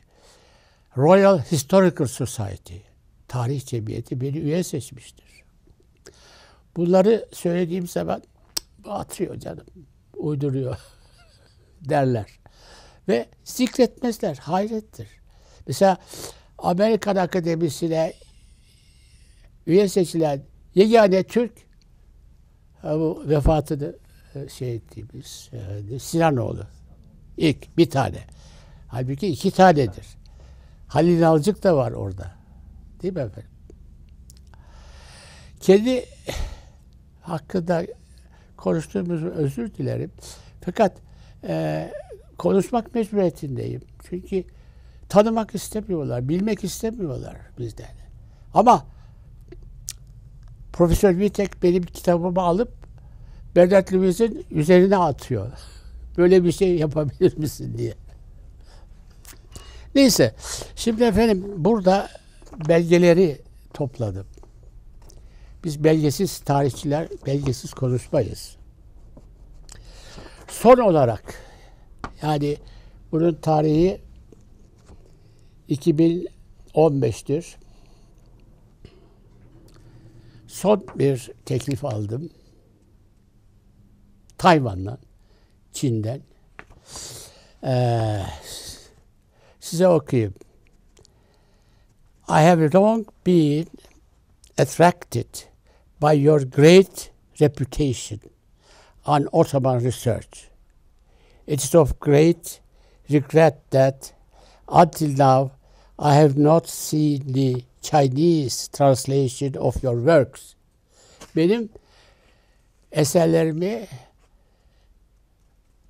Royal Historical Society, Tarih Cemiyeti beni üye seçmiştir. Bunları söylediğim zaman atıyor canım, uyduruyor derler. Ve zikretmezler, hayrettir. Mesela Amerikan Akademisi'ne üye seçilen yegane Türk bu vefatını e, şey ettiğimiz Sinanoğlu. İlk bir tane. Halbuki iki tanedir. Halil Nalcık da var orada. Değil mi efendim? Kendi hakkında konuştuğumuz özür dilerim. Fakat e, konuşmak mecburiyetindeyim. Çünkü tanımak istemiyorlar, bilmek istemiyorlar bizden. Ama Profesör Vitek benim kitabımı alıp Bernard Lewis'in üzerine atıyor. Böyle bir şey yapabilir misin diye. Neyse, şimdi efendim burada belgeleri topladım. Biz belgesiz tarihçiler belgesiz konuşmayız. Son olarak yani bunun tarihi 2015'tir. Son bir teklif aldım. Tayvan'dan, Çin'den. Ee, size okuyayım. I have long been attracted by your great reputation on Ottoman research. It is of great regret that until now I have not seen the Chinese translation of your works. Benim eserlerimi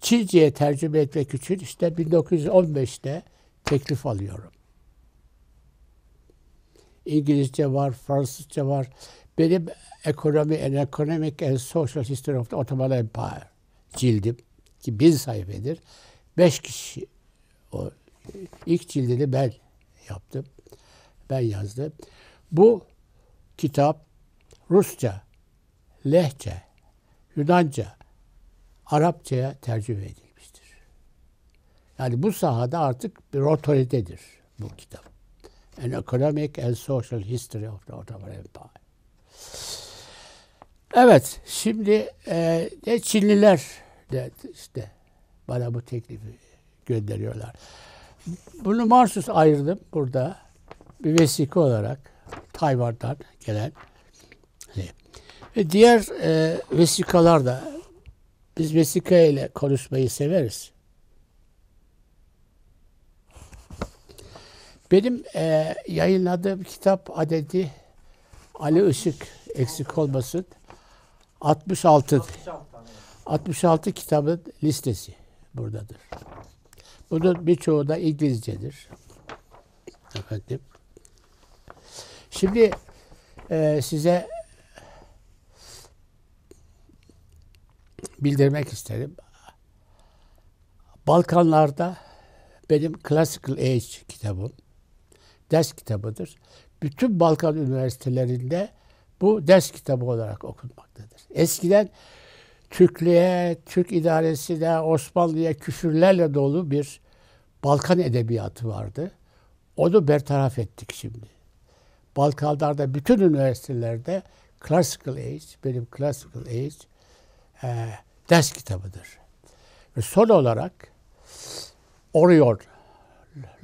Çince'ye tercüme etmek için işte 1915'te teklif alıyorum. İngilizce var, Fransızca var. Benim Economy and Economic and Social History of the Ottoman Empire cildim ki bin sayfedir. Beş kişi o ilk cildini ben yaptım. Ben yazdım. Bu kitap Rusça, Lehçe, Yunanca, Arapçaya tercüme edilmiştir. Yani bu sahada artık bir otoritedir bu kitap an economic and social history of the Ottoman Empire. Evet, şimdi e, de Çinliler de işte bana bu teklifi gönderiyorlar. Bunu mahsus ayırdım burada bir vesika olarak Tayvan'dan gelen. E, ve diğer e, vesikalar da biz vesika ile konuşmayı severiz. Benim e, yayınladığım kitap adedi Ali Işık eksik olmasın 66 66 kitabın listesi buradadır. Bunun birçoğu da İngilizcedir. Efendim. Şimdi e, size bildirmek isterim. Balkanlarda benim Classical Age kitabım ders kitabıdır. Bütün Balkan üniversitelerinde bu ders kitabı olarak okunmaktadır. Eskiden Türklüğe, Türk idaresine, Osmanlı'ya küfürlerle dolu bir Balkan edebiyatı vardı. Onu bertaraf ettik şimdi. Balkanlarda bütün üniversitelerde Classical Age, benim Classical Age e, ders kitabıdır. Ve son olarak Orion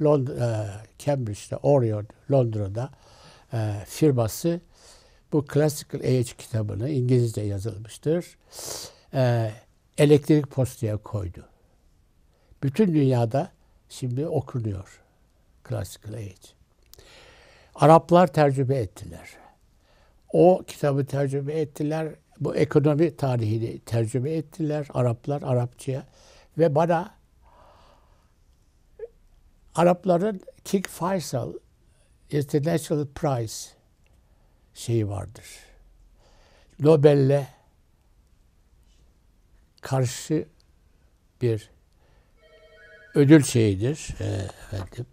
Lond- e, Cambridge'de, Orion, Londra'da e, firması bu Classical Age kitabını İngilizce yazılmıştır. E, elektrik postaya koydu. Bütün dünyada şimdi okunuyor Classical Age. Araplar tercüme ettiler. O kitabı tercüme ettiler. Bu ekonomi tarihini tercüme ettiler Araplar Arapçaya ve bana Arapların King Faisal International Prize şeyi vardır. Nobel'le karşı bir ödül şeyidir ee, efendim.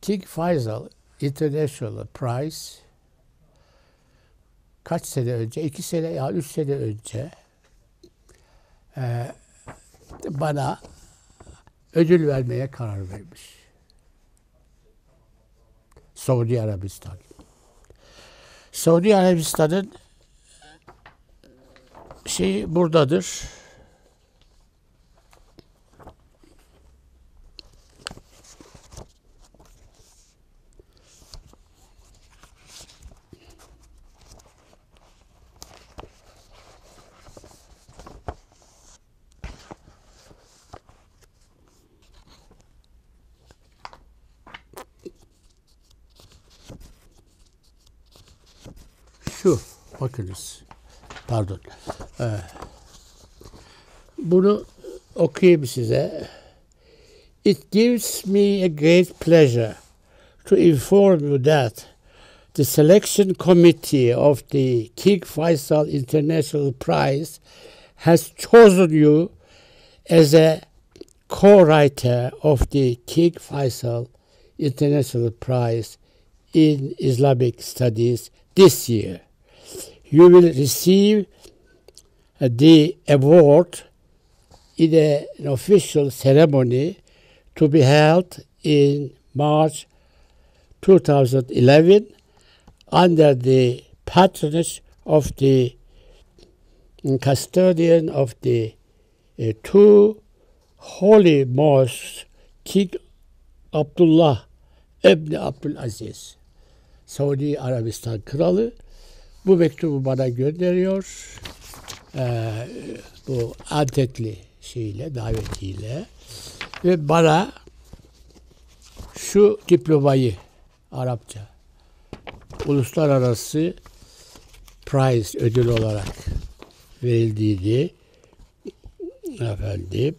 King Faisal International Prize kaç sene önce, iki sene ya üç sene önce e, bana ödül vermeye karar vermiş. Suudi Arabistan. Suudi Arabistan'ın şey buradadır. Akülüs. Pardon. Ee, bunu okuyayım size. It gives me a great pleasure to inform you that the selection committee of the King Faisal International Prize has chosen you as a co-writer of the King Faisal International Prize in Islamic Studies this year you will receive the award in a, an official ceremony to be held in March 2011 under the patronage of the mm, custodian of the uh, two holy mosques, King Abdullah ibn Abdul Aziz, Saudi Arabistan Kralı Bu mektubu bana gönderiyor. Ee, bu Antetli şeyle, davetiyle. Ve bana şu diplomayı Arapça uluslararası prize ödül olarak verildiğini efendim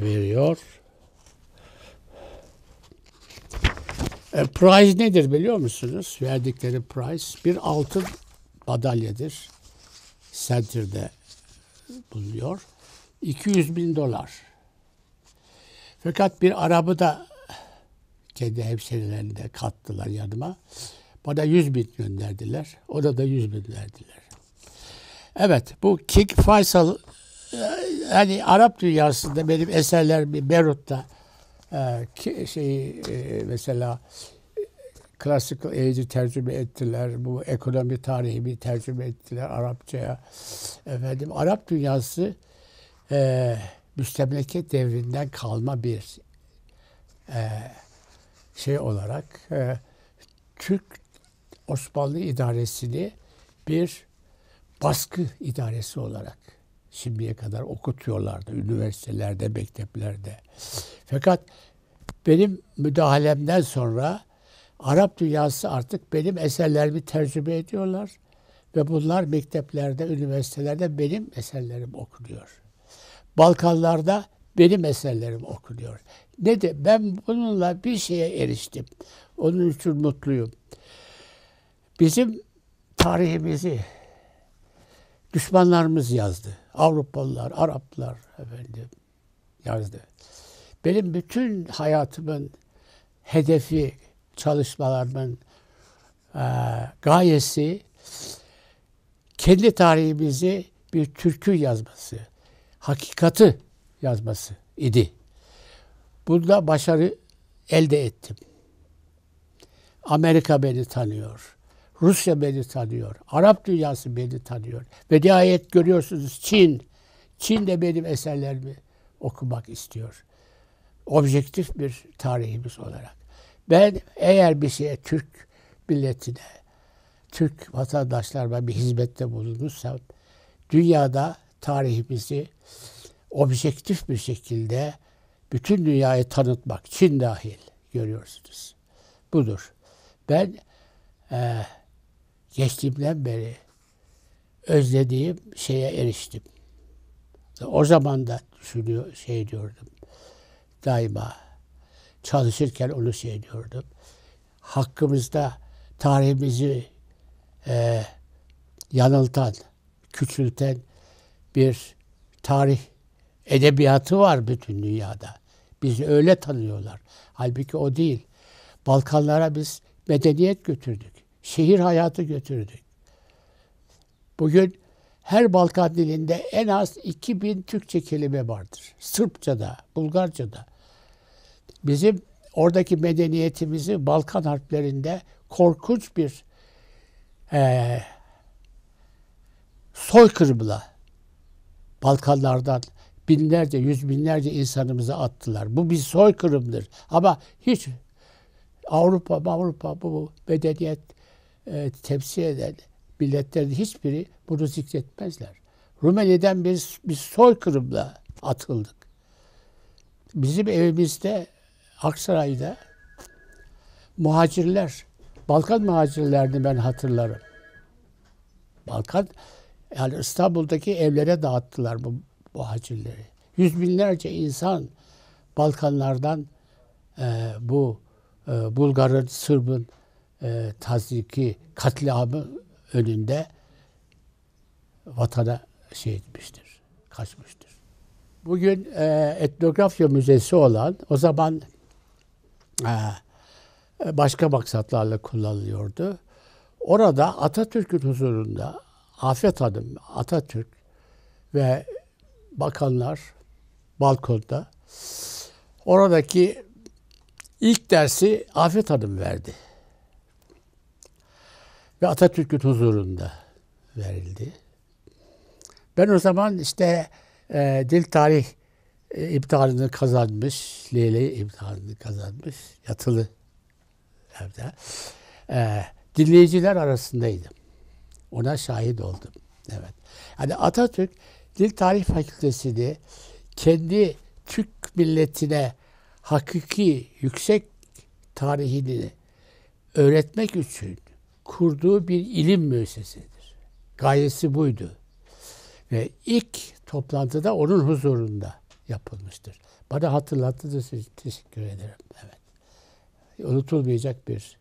veriyor. E, prize nedir biliyor musunuz? Verdikleri prize bir altın madalyadır. Center'de bulunuyor. 200 bin dolar. Fakat bir Arabı da kendi hemşerilerinde kattılar yanıma. Bana 100 bin gönderdiler. o da da 100 bin verdiler. Evet bu Kik Faysal, e, yani Arap dünyasında benim eserler Berut'ta ee, e, şeyi mesela classical eğici tercüme ettiler. Bu ekonomi tarihimi tercüme ettiler Arapçaya. Efendim Arap dünyası e, müstemleke devrinden kalma bir e, şey olarak e, Türk Osmanlı idaresini bir baskı idaresi olarak şimdiye kadar okutuyorlardı üniversitelerde, mekteplerde. Fakat benim müdahalemden sonra Arap dünyası artık benim eserlerimi tercüme ediyorlar ve bunlar mekteplerde, üniversitelerde benim eserlerim okunuyor. Balkanlarda benim eserlerim okunuyor. Ne de ben bununla bir şeye eriştim. Onun için mutluyum. Bizim tarihimizi düşmanlarımız yazdı. Avrupalılar, Araplar efendim yazdı. Benim bütün hayatımın hedefi, çalışmalarımın e, gayesi kendi tarihimizi bir türkü yazması, hakikati yazması idi. Bunda başarı elde ettim. Amerika beni tanıyor. Rusya beni tanıyor. Arap dünyası beni tanıyor. Ve nihayet görüyorsunuz Çin. Çin de benim eserlerimi okumak istiyor. Objektif bir tarihimiz olarak. Ben eğer bir şeye Türk milletine, Türk vatandaşlarıma bir hizmette bulunursam dünyada tarihimizi objektif bir şekilde bütün dünyayı tanıtmak, Çin dahil görüyorsunuz. Budur. Ben e, geçtiğimden beri özlediğim şeye eriştim. O zaman da düşünüyor, şey diyordum. Daima çalışırken onu şey diyordum. Hakkımızda tarihimizi e, yanıltan, küçülten bir tarih edebiyatı var bütün dünyada. Bizi öyle tanıyorlar. Halbuki o değil. Balkanlara biz medeniyet götürdük şehir hayatı götürdük. Bugün her Balkan dilinde en az 2000 Türkçe kelime vardır. Sırpça'da, Bulgarca'da. Bizim oradaki medeniyetimizi Balkan harplerinde korkunç bir e, soykırımla Balkanlardan binlerce, yüz binlerce insanımızı attılar. Bu bir soykırımdır. Ama hiç Avrupa, Avrupa bu medeniyet e, tepsi eden milletlerde hiçbiri bunu zikretmezler. Rumeli'den bir, bir soykırımla atıldık. Bizim evimizde Aksaray'da muhacirler, Balkan muhacirlerini ben hatırlarım. Balkan, yani İstanbul'daki evlere dağıttılar bu muhacirleri. Yüz binlerce insan Balkanlardan e, bu e, Bulgar'ın, Sırb'ın e, taziki katliamı önünde vatana şey etmiştir, kaçmıştır. Bugün e, etnografya müzesi olan, o zaman e, başka maksatlarla kullanılıyordu. Orada Atatürk'ün huzurunda Afet Hanım, Atatürk ve bakanlar balkonda oradaki ilk dersi Afet Hanım verdi ve Atatürk'ün huzurunda verildi. Ben o zaman işte e, dil tarih e, imtihanını kazanmış, Leyli imtihanını kazanmış, yatılı evde. E, dinleyiciler arasındaydım. Ona şahit oldum. Evet. Yani Atatürk Dil Tarih Fakültesini kendi Türk milletine hakiki yüksek tarihini öğretmek için kurduğu bir ilim müessesidir. Gayesi buydu. Ve ilk toplantıda onun huzurunda yapılmıştır. Bana hatırlattınız. Teşekkür ederim. Evet. Unutulmayacak bir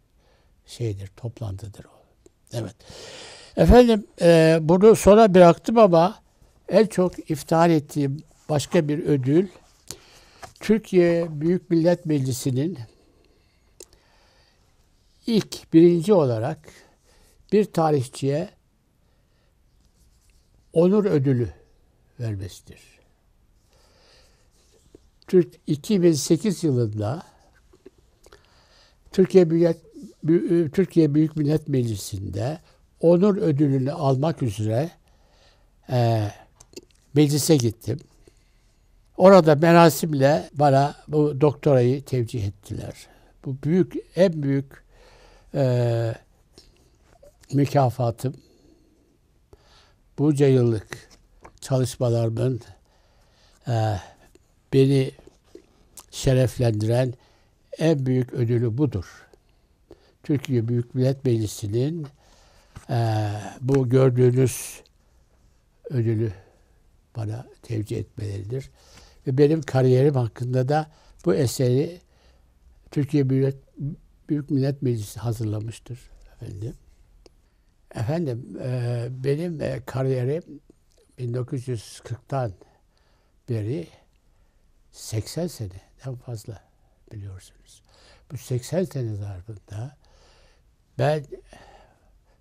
şeydir, toplantıdır o. Evet. Efendim e, bunu sonra bıraktım ama en çok iftihar ettiğim başka bir ödül Türkiye Büyük Millet Meclisi'nin ilk birinci olarak bir tarihçiye onur ödülü vermesidir. Türk 2008 yılında Türkiye Büyük Türkiye Büyük Millet Meclisi'nde onur ödülünü almak üzere e, meclise gittim. Orada merasimle bana bu doktorayı tevcih ettiler. Bu büyük, en büyük e, mükafatım bunca yıllık çalışmalarımın e, beni şereflendiren en büyük ödülü budur. Türkiye Büyük Millet Meclisi'nin e, bu gördüğünüz ödülü bana tevcih etmeleridir. Ve benim kariyerim hakkında da bu eseri Türkiye Büyük Büyük Millet Meclisi hazırlamıştır efendim. Efendim e, benim e, kariyerim 1940'tan beri 80 seneden fazla biliyorsunuz. Bu 80 sene zarfında ben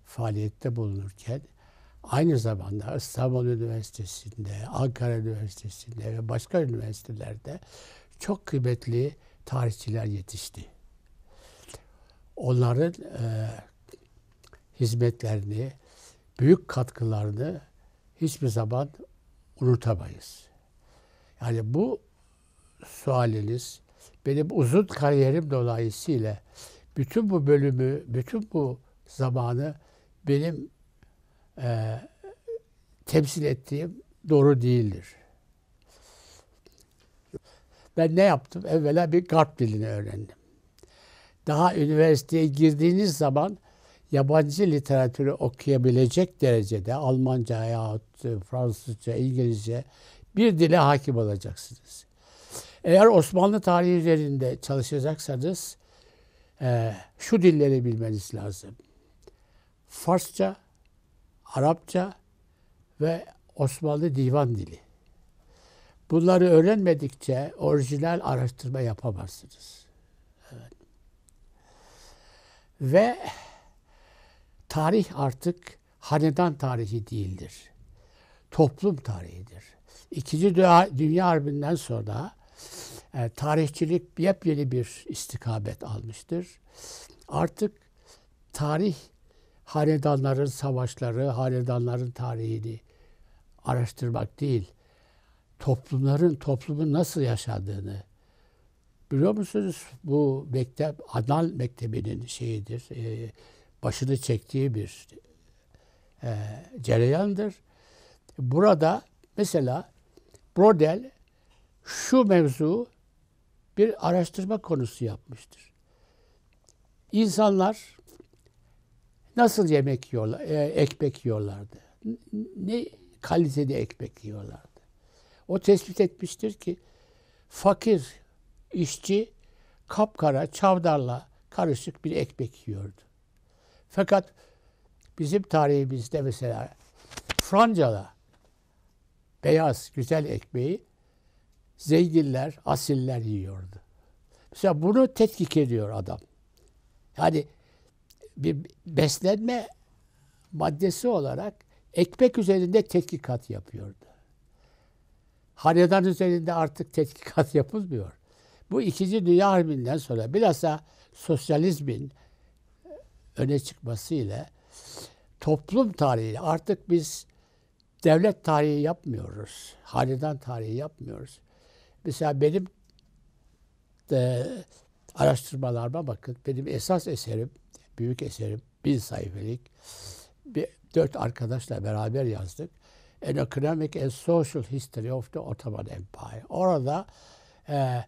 faaliyette bulunurken aynı zamanda İstanbul Üniversitesi'nde, Ankara Üniversitesi'nde ve başka üniversitelerde çok kıymetli tarihçiler yetişti onların e, hizmetlerini, büyük katkılarını hiçbir zaman unutamayız. Yani bu sualiniz benim uzun kariyerim dolayısıyla bütün bu bölümü, bütün bu zamanı benim e, temsil ettiğim doğru değildir. Ben ne yaptım? Evvela bir garp dilini öğrendim daha üniversiteye girdiğiniz zaman yabancı literatürü okuyabilecek derecede Almanca yahut Fransızca, İngilizce bir dile hakim olacaksınız. Eğer Osmanlı tarihi üzerinde çalışacaksanız e, şu dilleri bilmeniz lazım. Farsça, Arapça ve Osmanlı divan dili. Bunları öğrenmedikçe orijinal araştırma yapamazsınız. Ve tarih artık hanedan tarihi değildir. Toplum tarihidir. İkinci Dünya Harbi'nden sonra e, tarihçilik yepyeni bir istikabet almıştır. Artık tarih hanedanların savaşları, hanedanların tarihini araştırmak değil, toplumların, toplumun nasıl yaşadığını, Biliyor musunuz bu mektep Adnan Mektebi'nin şeyidir. E, başını çektiği bir e, cereyandır. Burada mesela Brodel şu mevzu bir araştırma konusu yapmıştır. İnsanlar nasıl yemek yiyorlar, e, ekmek yiyorlardı? Ne kalitede ekmek yiyorlardı? O tespit etmiştir ki fakir işçi kapkara çavdarla karışık bir ekmek yiyordu. Fakat bizim tarihimizde mesela Franca'da beyaz güzel ekmeği zenginler, asiller yiyordu. Mesela bunu tetkik ediyor adam. Yani bir beslenme maddesi olarak ekmek üzerinde tetkikat yapıyordu. Hanedan üzerinde artık tetkikat yapılmıyor. Bu ikinci Dünya Harbi'nden sonra bilhassa sosyalizmin e, öne çıkması ile toplum tarihi artık biz devlet tarihi yapmıyoruz. Hanedan tarihi yapmıyoruz. Mesela benim de araştırmalarıma bakın. Benim esas eserim, büyük eserim bin sayfelik. Bir, dört arkadaşla beraber yazdık. An Economic and Social History of the Ottoman Empire. Orada e,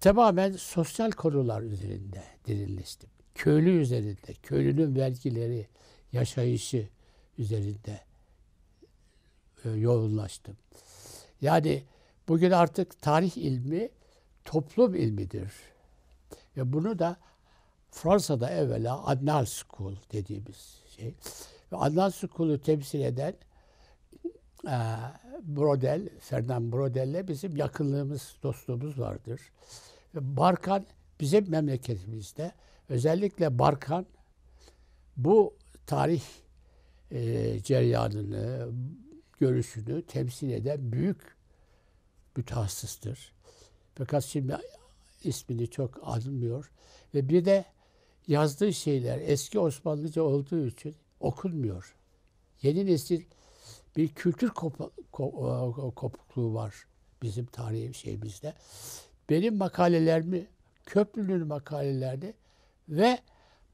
Tamamen sosyal konular üzerinde derinleştim. Köylü üzerinde, köylünün vergileri, yaşayışı üzerinde e, yoğunlaştım. Yani bugün artık tarih ilmi toplum ilmidir. Ve bunu da Fransa'da evvela Adnan School dediğimiz şey. Ve Annal School'u temsil eden e, Brodel, Fernand Brodel'le bizim yakınlığımız, dostluğumuz vardır. Barkan bizim memleketimizde özellikle Barkan bu tarih e, cereyanını, görüşünü temsil eden büyük mütehassıstır. Fakat şimdi ismini çok anılmıyor. Ve bir de yazdığı şeyler eski Osmanlıca olduğu için okunmuyor. Yeni nesil bir kültür kop- kop- e, kopukluğu var bizim tarihi şeyimizde benim makalelerimi Köprülü'nün makalelerini ve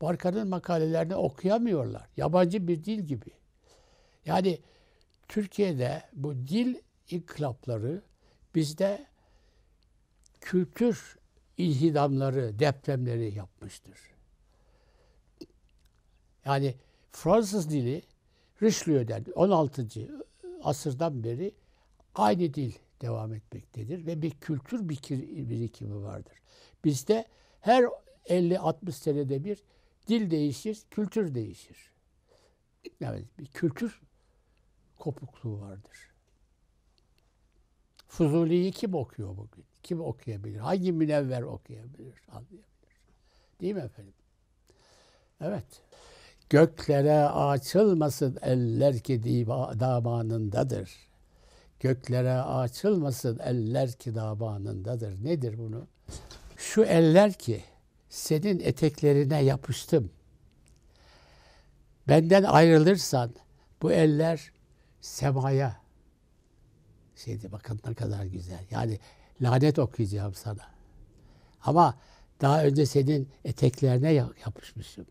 Barkan'ın makalelerini okuyamıyorlar. Yabancı bir dil gibi. Yani Türkiye'de bu dil inkılapları bizde kültür inhidamları, depremleri yapmıştır. Yani Fransız dili Richelieu'den 16. asırdan beri aynı dil devam etmektedir ve bir kültür birikimi vardır. Bizde her 50-60 senede bir dil değişir, kültür değişir. Evet, bir kültür kopukluğu vardır. Fuzuli'yi kim okuyor bugün? Kim okuyabilir? Hangi münevver okuyabilir, anlayabilir? Değil mi efendim? Evet. Göklere açılmasın eller ki damanındadır. Göklere açılmasın eller ki davanındadır. Nedir bunu? Şu eller ki senin eteklerine yapıştım. Benden ayrılırsan bu eller semaya şeydi bakın ne kadar güzel. Yani lanet okuyacağım sana. Ama daha önce senin eteklerine yapışmışım.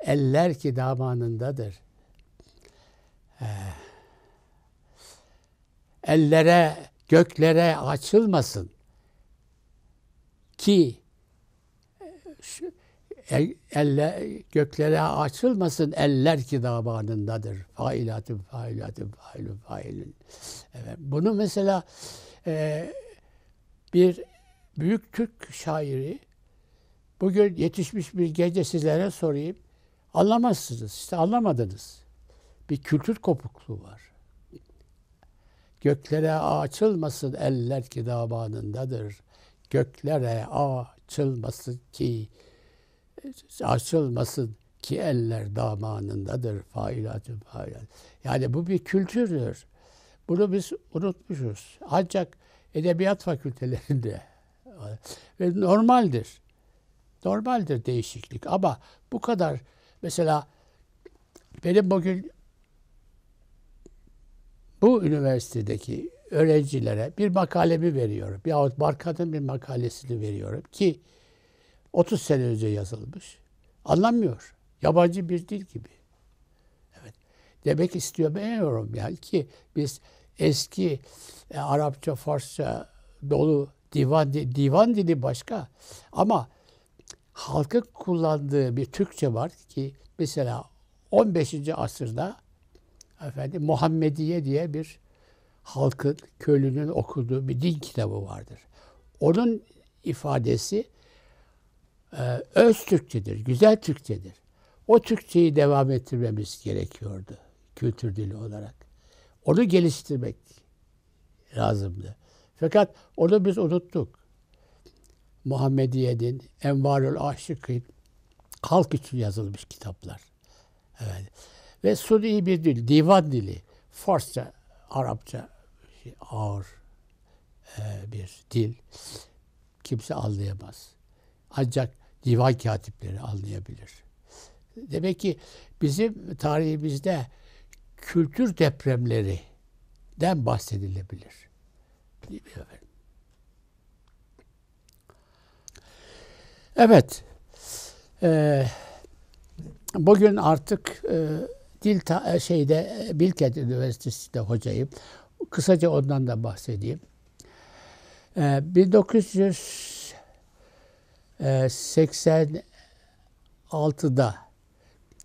Eller ki damanındadır. Ee, ellere, göklere açılmasın. Ki e, el, elle, göklere açılmasın eller ki davanındadır. Failatın, failatın, failun, failun. Evet, bunu mesela e, bir büyük Türk şairi bugün yetişmiş bir gece sizlere sorayım. Anlamazsınız. işte anlamadınız. Bir kültür kopukluğu var. Göklere açılmasın eller ki Göklere açılmasın ki
açılmasın
ki eller damanındadır. Failatü failat. Yani bu bir kültürdür. Bunu biz unutmuşuz. Ancak edebiyat fakültelerinde ve normaldir. Normaldir değişiklik ama bu kadar mesela benim bugün bu üniversitedeki öğrencilere bir makalemi veriyorum. Yahut Barkat'ın bir makalesini veriyorum ki 30 sene önce yazılmış. Anlamıyor. Yabancı bir dil gibi. Evet. Demek istiyor beğeniyorum yani ki biz eski e, Arapça, Farsça dolu divan, divan dili başka ama halkın kullandığı bir Türkçe var ki mesela 15. asırda efendim Muhammediye diye bir halkın, köylünün okuduğu bir din kitabı vardır. Onun ifadesi e, öz Türkçedir, güzel Türkçedir. O Türkçeyi devam ettirmemiz gerekiyordu kültür dili olarak. Onu geliştirmek lazımdı. Fakat onu biz unuttuk. Muhammediye'nin, Envarül Aşık'ın halk için yazılmış kitaplar. Evet. Ve Suni bir dil, divan dili. Farsça, Arapça şey, ağır e, bir dil. Kimse anlayamaz. Ancak divan katipleri anlayabilir. Demek ki bizim tarihimizde kültür depremleri den bahsedilebilir. Değil mi efendim? Evet. Ee, bugün artık e, Dil ta, e, şeyde e, Bilkent Üniversitesi'de hocayım. Kısaca ondan da bahsedeyim. Ee, 1986'da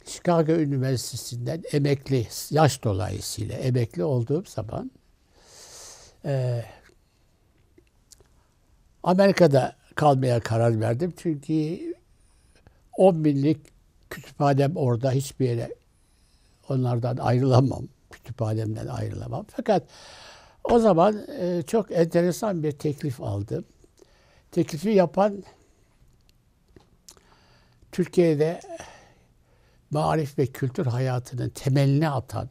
Chicago Üniversitesi'nden emekli, yaş dolayısıyla emekli olduğum zaman e, Amerika'da kalmaya karar verdim. Çünkü 10 binlik kütüphanem orada hiçbir yere onlardan ayrılamam. Kütüphanemden ayrılamam. Fakat o zaman e, çok enteresan bir teklif aldım. Teklifi yapan Türkiye'de marif ve kültür hayatının temelini atan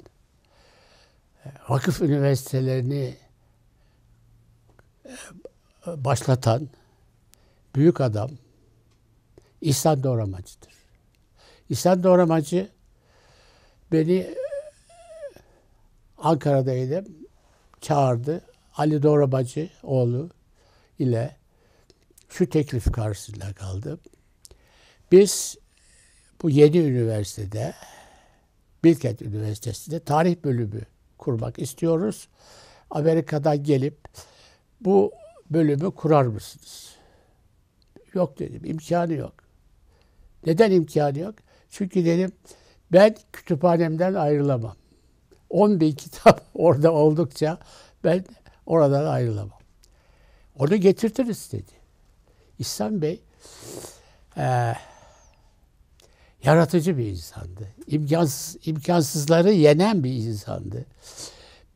e, vakıf üniversitelerini e, başlatan büyük adam İhsan Doğramacı'dır. İhsan Doğramacı beni e, Ankara'daydım. Çağırdı. Ali Dorabacı oğlu ile şu teklif karşısında kaldım. Biz bu yeni üniversitede Bilkent Üniversitesi'nde tarih bölümü kurmak istiyoruz. Amerika'dan gelip bu bölümü kurar mısınız? Yok dedim, imkanı yok. Neden imkanı yok? Çünkü dedim ben kütüphanemden ayrılamam. 10 bin kitap orada oldukça ben oradan ayrılamam. Onu getirtiriz dedi. İhsan Bey e, yaratıcı bir insandı. İmkansız, imkansızları yenen bir insandı.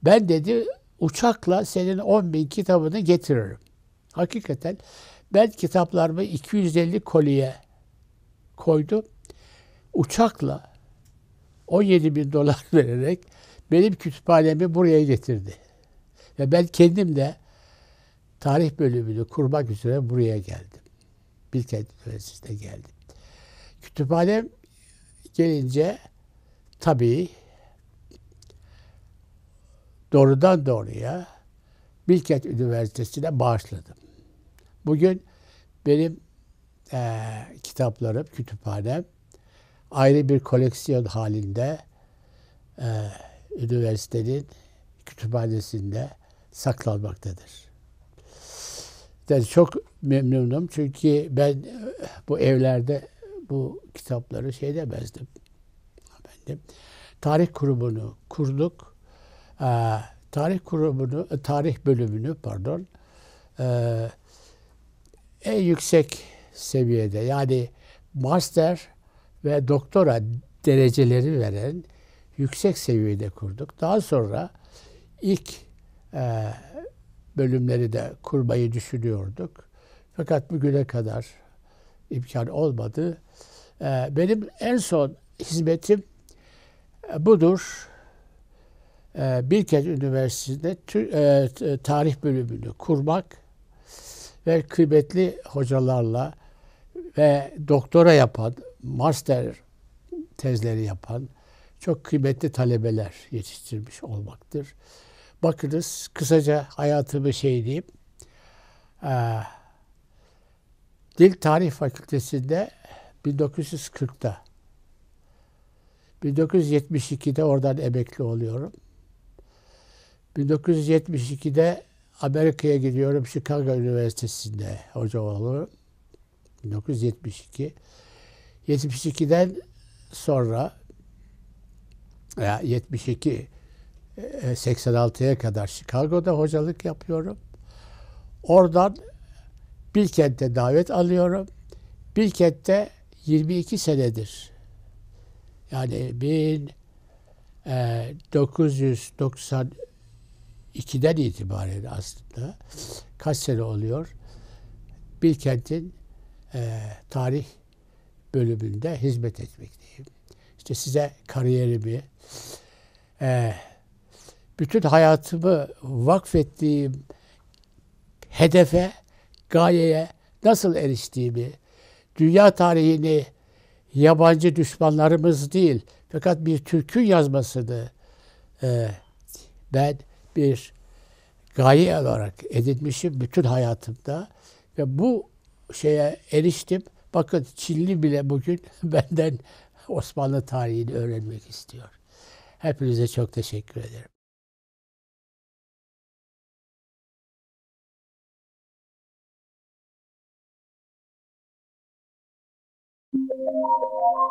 Ben dedi uçakla senin 10 bin kitabını getiririm. Hakikaten ben kitaplarımı 250 koliye koydum. Uçakla 17 bin dolar vererek benim kütüphanemi buraya getirdi. Ve ben kendim de tarih bölümünü kurmak üzere buraya geldim. Bilkent Üniversitesi'ne geldim. Kütüphanem gelince tabii doğrudan doğruya Bilkent Üniversitesi'ne bağışladım. Bugün benim e, kitaplarım, kütüphanem ayrı bir koleksiyon halinde e, üniversitenin kütüphanesinde saklanmaktadır. Yani çok memnunum çünkü ben e, bu evlerde bu kitapları şey demezdim. Efendim, tarih kurumunu kurduk. Ee, tarih kurumunu, e, tarih bölümünü pardon e, en yüksek seviyede yani master ve doktora dereceleri veren yüksek seviyede kurduk. Daha sonra ilk e, bölümleri de kurmayı düşünüyorduk. Fakat bugüne kadar imkan olmadı. E, benim en son hizmetim e, budur. E, Bilkent Üniversitesi'nde e, tarih bölümünü kurmak ve kıymetli hocalarla ve doktora yapan master tezleri yapan çok kıymetli talebeler yetiştirmiş olmaktır. Bakınız kısaca hayatımı şey diyeyim. Ee, Dil Tarih Fakültesi'nde 1940'ta 1972'de oradan emekli oluyorum. 1972'de Amerika'ya gidiyorum. Chicago Üniversitesi'nde hoca oluyorum. 1972. 72'den sonra ya 72 86'ya e, kadar Chicago'da hocalık yapıyorum. Oradan Bilkent'te davet alıyorum. Bilkent'te 22 senedir. Yani 1992'den e, itibaren aslında kaç sene oluyor? Bilkent'in e, tarih bölümünde hizmet etmekteyim. İşte size kariyerimi, e, bütün hayatımı vakfettiğim hedefe, gayeye nasıl eriştiğimi, dünya tarihini yabancı düşmanlarımız değil, fakat bir Türkün yazmasını e, ben bir gaye olarak edinmişim bütün hayatımda ve bu şeye eriştim. Bakın Çinli bile bugün benden Osmanlı tarihini öğrenmek istiyor. Hepinize çok teşekkür ederim. Thank you.